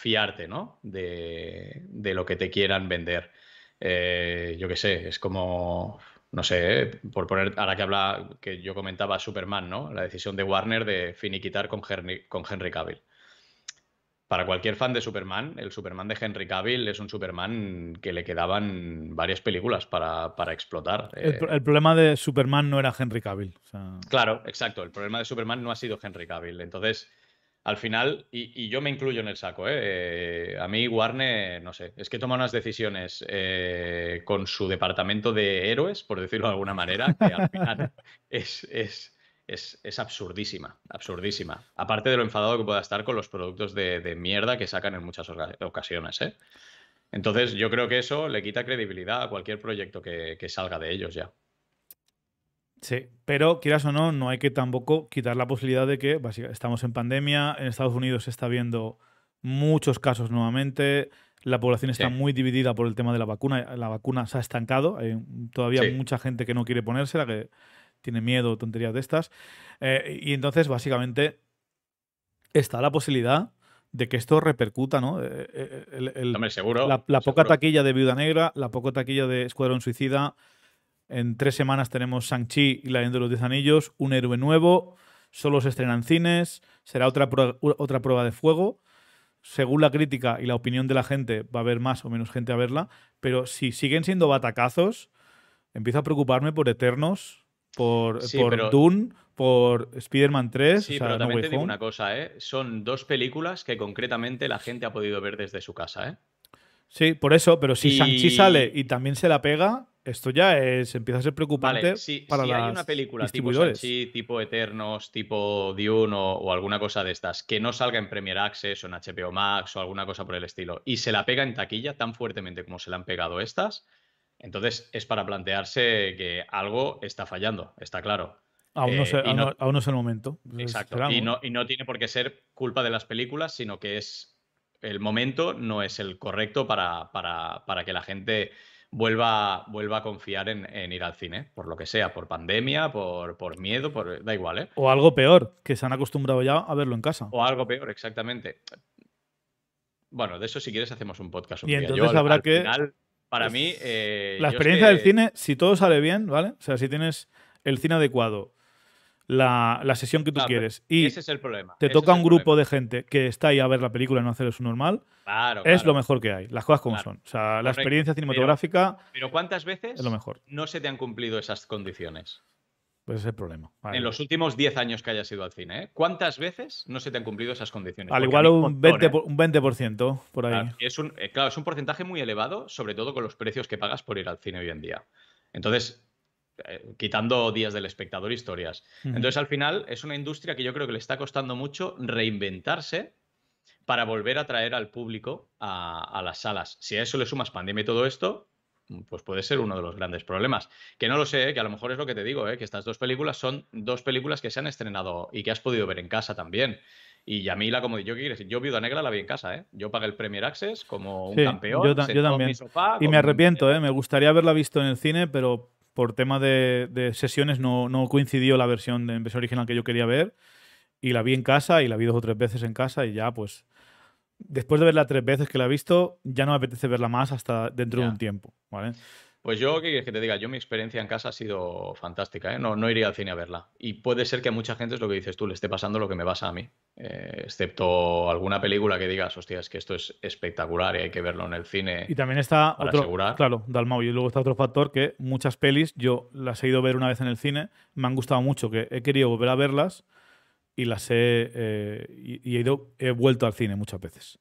fiarte, ¿no? De, lo que te quieran vender. Eh, yo qué sé, es como, no sé, por poner, ahora que habla, que yo comentaba Superman, ¿no? La decisión de Warner de finiquitar con Henry, con Henry Cavill. Para cualquier fan de Superman, el Superman de Henry Cavill es un Superman que le quedaban varias películas para, explotar. Eh. El, problema de Superman no era Henry Cavill. Claro, exacto. El problema de Superman no ha sido Henry Cavill. Entonces, al final, y, yo me incluyo en el saco, ¿eh? ¿eh? a mí Warner, no sé, es que toma unas decisiones eh, con su departamento de héroes, por decirlo de alguna manera, que al final es, es, absurdísima, absurdísima. Aparte de lo enfadado que pueda estar con los productos de, mierda que sacan en muchas ocasiones, ¿eh? Entonces yo creo que eso le quita credibilidad a cualquier proyecto que salga de ellos ya. Sí, pero quieras o no, no hay que tampoco quitar la posibilidad de que básicamente, estamos en pandemia, en Estados Unidos se está viendo muchos casos nuevamente, la población está muy dividida por el tema de la vacuna, la vacuna se ha estancado, hay todavía hay mucha gente que no quiere ponérsela, que tiene miedo, tonterías de estas, eh, y entonces básicamente está la posibilidad de que esto repercuta, ¿no? Eh, eh, la, poca taquilla de Viuda Negra, la poca taquilla de Escuadrón Suicida, en tres semanas tenemos Shang-Chi y la leyenda de los Diez Anillos, un héroe nuevo, solo se estrenan cines, será otra, otra prueba de fuego. Según la crítica y la opinión de la gente, va a haber más o menos gente a verla, pero si siguen siendo batacazos, empiezo a preocuparme por Eternos, por, por Dune, por Spider-Man 3. Sí, pero también digo una cosa, ¿eh? Son dos películas que concretamente la gente ha podido ver desde su casa, ¿eh? Sí, por eso, pero si Shang-Chi sale y también se la pega, esto ya es, empieza a ser preocupante si, hay una película tipo Sanchi, tipo Eternos, tipo Dune o, alguna cosa de estas que no salga en Premier Access o en HBO Max o alguna cosa por el estilo y se la pega en taquilla tan fuertemente como se la han pegado estas, entonces es para plantearse que algo está fallando, está claro. Aún no, eh, es el momento. Exacto. Y no, tiene por qué ser culpa de las películas, sino que es el momento no es el correcto para, para, para que la gente vuelva, vuelva a confiar en, ir al cine, por lo que sea, por pandemia, por, miedo, por, da igual. ¿eh? O algo peor, que se han acostumbrado ya a verlo en casa. O algo peor, exactamente. Bueno, de eso si quieres hacemos un podcast. y entonces habrá que... para mí... Eh, la experiencia del cine, si todo sale bien, ¿vale? O sea, si tienes el cine adecuado, la, sesión que tú quieres y ese es el problema. te toca un grupo de gente que está ahí a ver la película y no hacer eso normal, es lo mejor que hay, las cosas como son. O sea, la experiencia cinematográfica... Pero, ¿cuántas veces lo mejor. no se te han cumplido esas condiciones? Pues es el problema. En los últimos 10 años que hayas ido al cine, ¿eh? ¿cuántas veces no se te han cumplido esas condiciones? Al igual un, 20, un 20% por ahí. es, un, eh, claro, es un porcentaje muy elevado, sobre todo con los precios que pagas por ir al cine hoy en día. Entonces, eh, quitando días del espectador, historias. Entonces, al final, es una industria que yo creo que le está costando mucho reinventarse para volver a traer al público a, las salas. Si a eso le sumas pandemia y todo esto, pues puede ser uno de los grandes problemas. Que no lo sé, ¿eh? que a lo mejor es lo que te digo, ¿eh? que estas dos películas son dos películas que se han estrenado y que has podido ver en casa también. Y a mí la como yo quieres, yo Viuda Negra la vi en casa, ¿eh? Yo pagué el Premier Access como un campeón. Yo, también. y me arrepiento, Me gustaría haberla visto en el cine, pero por tema de, sesiones no, coincidió la versión de versión original que yo quería ver y la vi en casa y la vi dos o tres veces en casa y ya pues después de verla tres veces que la he visto ya no me apetece verla más hasta dentro de un tiempo, ¿vale? Pues yo, ¿qué quieres que te diga? Yo mi experiencia en casa ha sido fantástica, ¿eh? no, no iría al cine a verla. Y puede ser que a mucha gente es lo que dices tú, le esté pasando lo que me pasa a mí, eh, excepto alguna película que digas, hostia, es que esto es espectacular y hay que verlo en el cine. Y también está otro, claro, Dalmau, y luego está otro factor que muchas pelis yo las he ido a ver una vez en el cine, me han gustado mucho, que he querido volver a verlas y las he, eh, y, he, ido, he vuelto al cine muchas veces.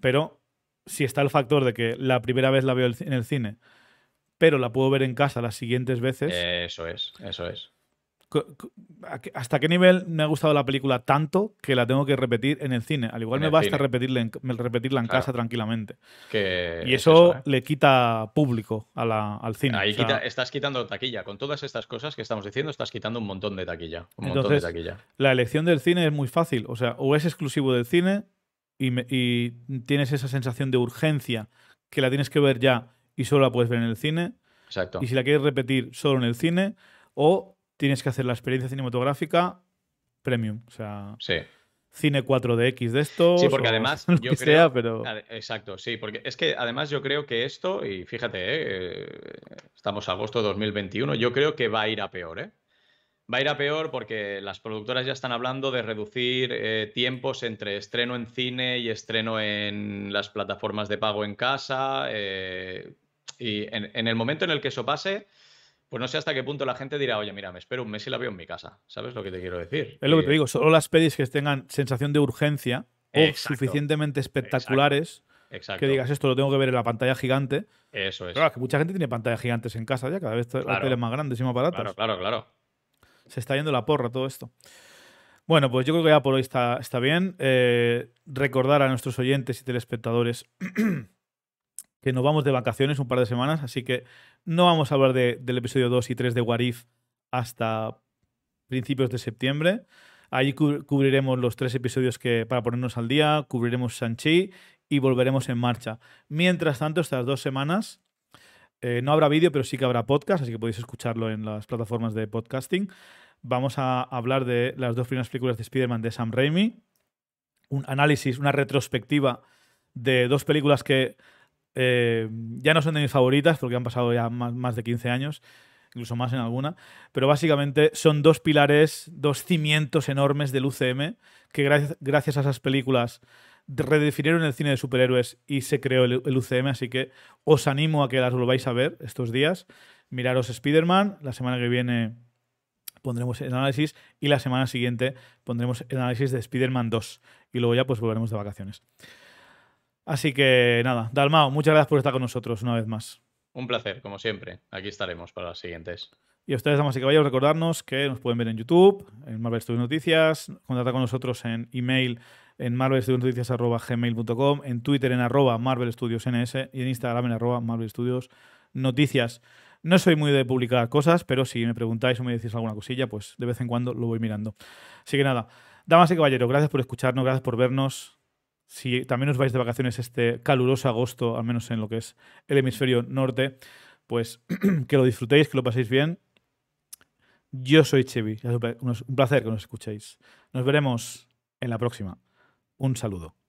Pero si está el factor de que la primera vez la veo en el cine pero la puedo ver en casa las siguientes veces. Eso es, eso es. ¿Hasta qué nivel me ha gustado la película tanto que la tengo que repetir en el cine? Al igual me basta repetirla en, repetirla en casa tranquilamente. y eso, ¿eh? le quita público al cine. Ahí estás quitando taquilla. Con todas estas cosas que estamos diciendo, estás quitando un montón de taquilla. La elección del cine es muy fácil. O sea, o es exclusivo del cine y tienes esa sensación de urgencia que la tienes que ver ya y solo la puedes ver en el cine. Exacto. Y si la quieres repetir solo en el cine, o tienes que hacer la experiencia cinematográfica premium. O sea. Sí. Cine 4DX de esto. Sí, porque además. Yo creo, pero... Exacto, sí, porque es que además yo creo que esto, y fíjate, eh, estamos a agosto de 2021, yo creo que va a ir a peor, ¿eh? Va a ir a peor porque las productoras ya están hablando de reducir eh, tiempos entre estreno en cine y estreno en las plataformas de pago en casa. Eh, y en, el momento en el que eso pase, pues no sé hasta qué punto la gente dirá, oye, mira, me espero un mes y la veo en mi casa. ¿Sabes lo que te quiero decir? Es lo que te digo, solo las pelis que tengan sensación de urgencia o suficientemente espectaculares. Que digas esto, lo tengo que ver en la pantalla gigante. Eso es. Claro, que mucha gente tiene pantallas gigantes en casa ya, cada vez claro, más grandes y más baratas. Claro, claro, claro. Se está yendo la porra todo esto. Bueno, pues yo creo que ya por hoy está, bien. Eh, recordar a nuestros oyentes y telespectadores que nos vamos de vacaciones un par de semanas, así que no vamos a hablar del episodio 2 y 3 de Warif hasta principios de septiembre. Ahí cubriremos los tres episodios que, para ponernos al día, cubriremos Sanchi y volveremos en marcha. Mientras tanto, estas dos semanas eh, no habrá vídeo, pero sí que habrá podcast, así que podéis escucharlo en las plataformas de podcasting. Vamos a hablar de las dos primeras películas de Spider-Man de Sam Raimi, un análisis, una retrospectiva de dos películas que eh, ya no son de mis favoritas porque han pasado ya más, de 15 años, incluso más en alguna, pero básicamente son dos pilares, dos cimientos enormes del UCM que gracias, gracias a esas películas redefinieron el cine de superhéroes y se creó el, el, UCM, así que os animo a que las volváis a ver estos días. Miraros Spider-Man, la semana que viene pondremos el análisis y la semana siguiente pondremos el análisis de Spider-Man 2 y luego ya pues volveremos de vacaciones. Así que nada, Dalmao, muchas gracias por estar con nosotros una vez más. Un placer, como siempre. Aquí estaremos para las siguientes. Y a ustedes, damas y caballeros, recordarnos que nos pueden ver en YouTube, en Marvel Studios Noticias, contacta con nosotros en email en marvelstudiosnoticias.gmail.com, en Twitter en arroba Marvel Studios NS y en Instagram en arroba Marvel Studios Noticias. No soy muy de publicar cosas, pero si me preguntáis o me decís alguna cosilla, pues de vez en cuando lo voy mirando. Así que nada, damas y caballeros, gracias por escucharnos, gracias por vernos si también os vais de vacaciones este caluroso agosto, al menos en lo que es el hemisferio norte, pues que lo disfrutéis, que lo paséis bien. Yo soy Chevi. Un placer que nos escuchéis. Nos veremos en la próxima. Un saludo.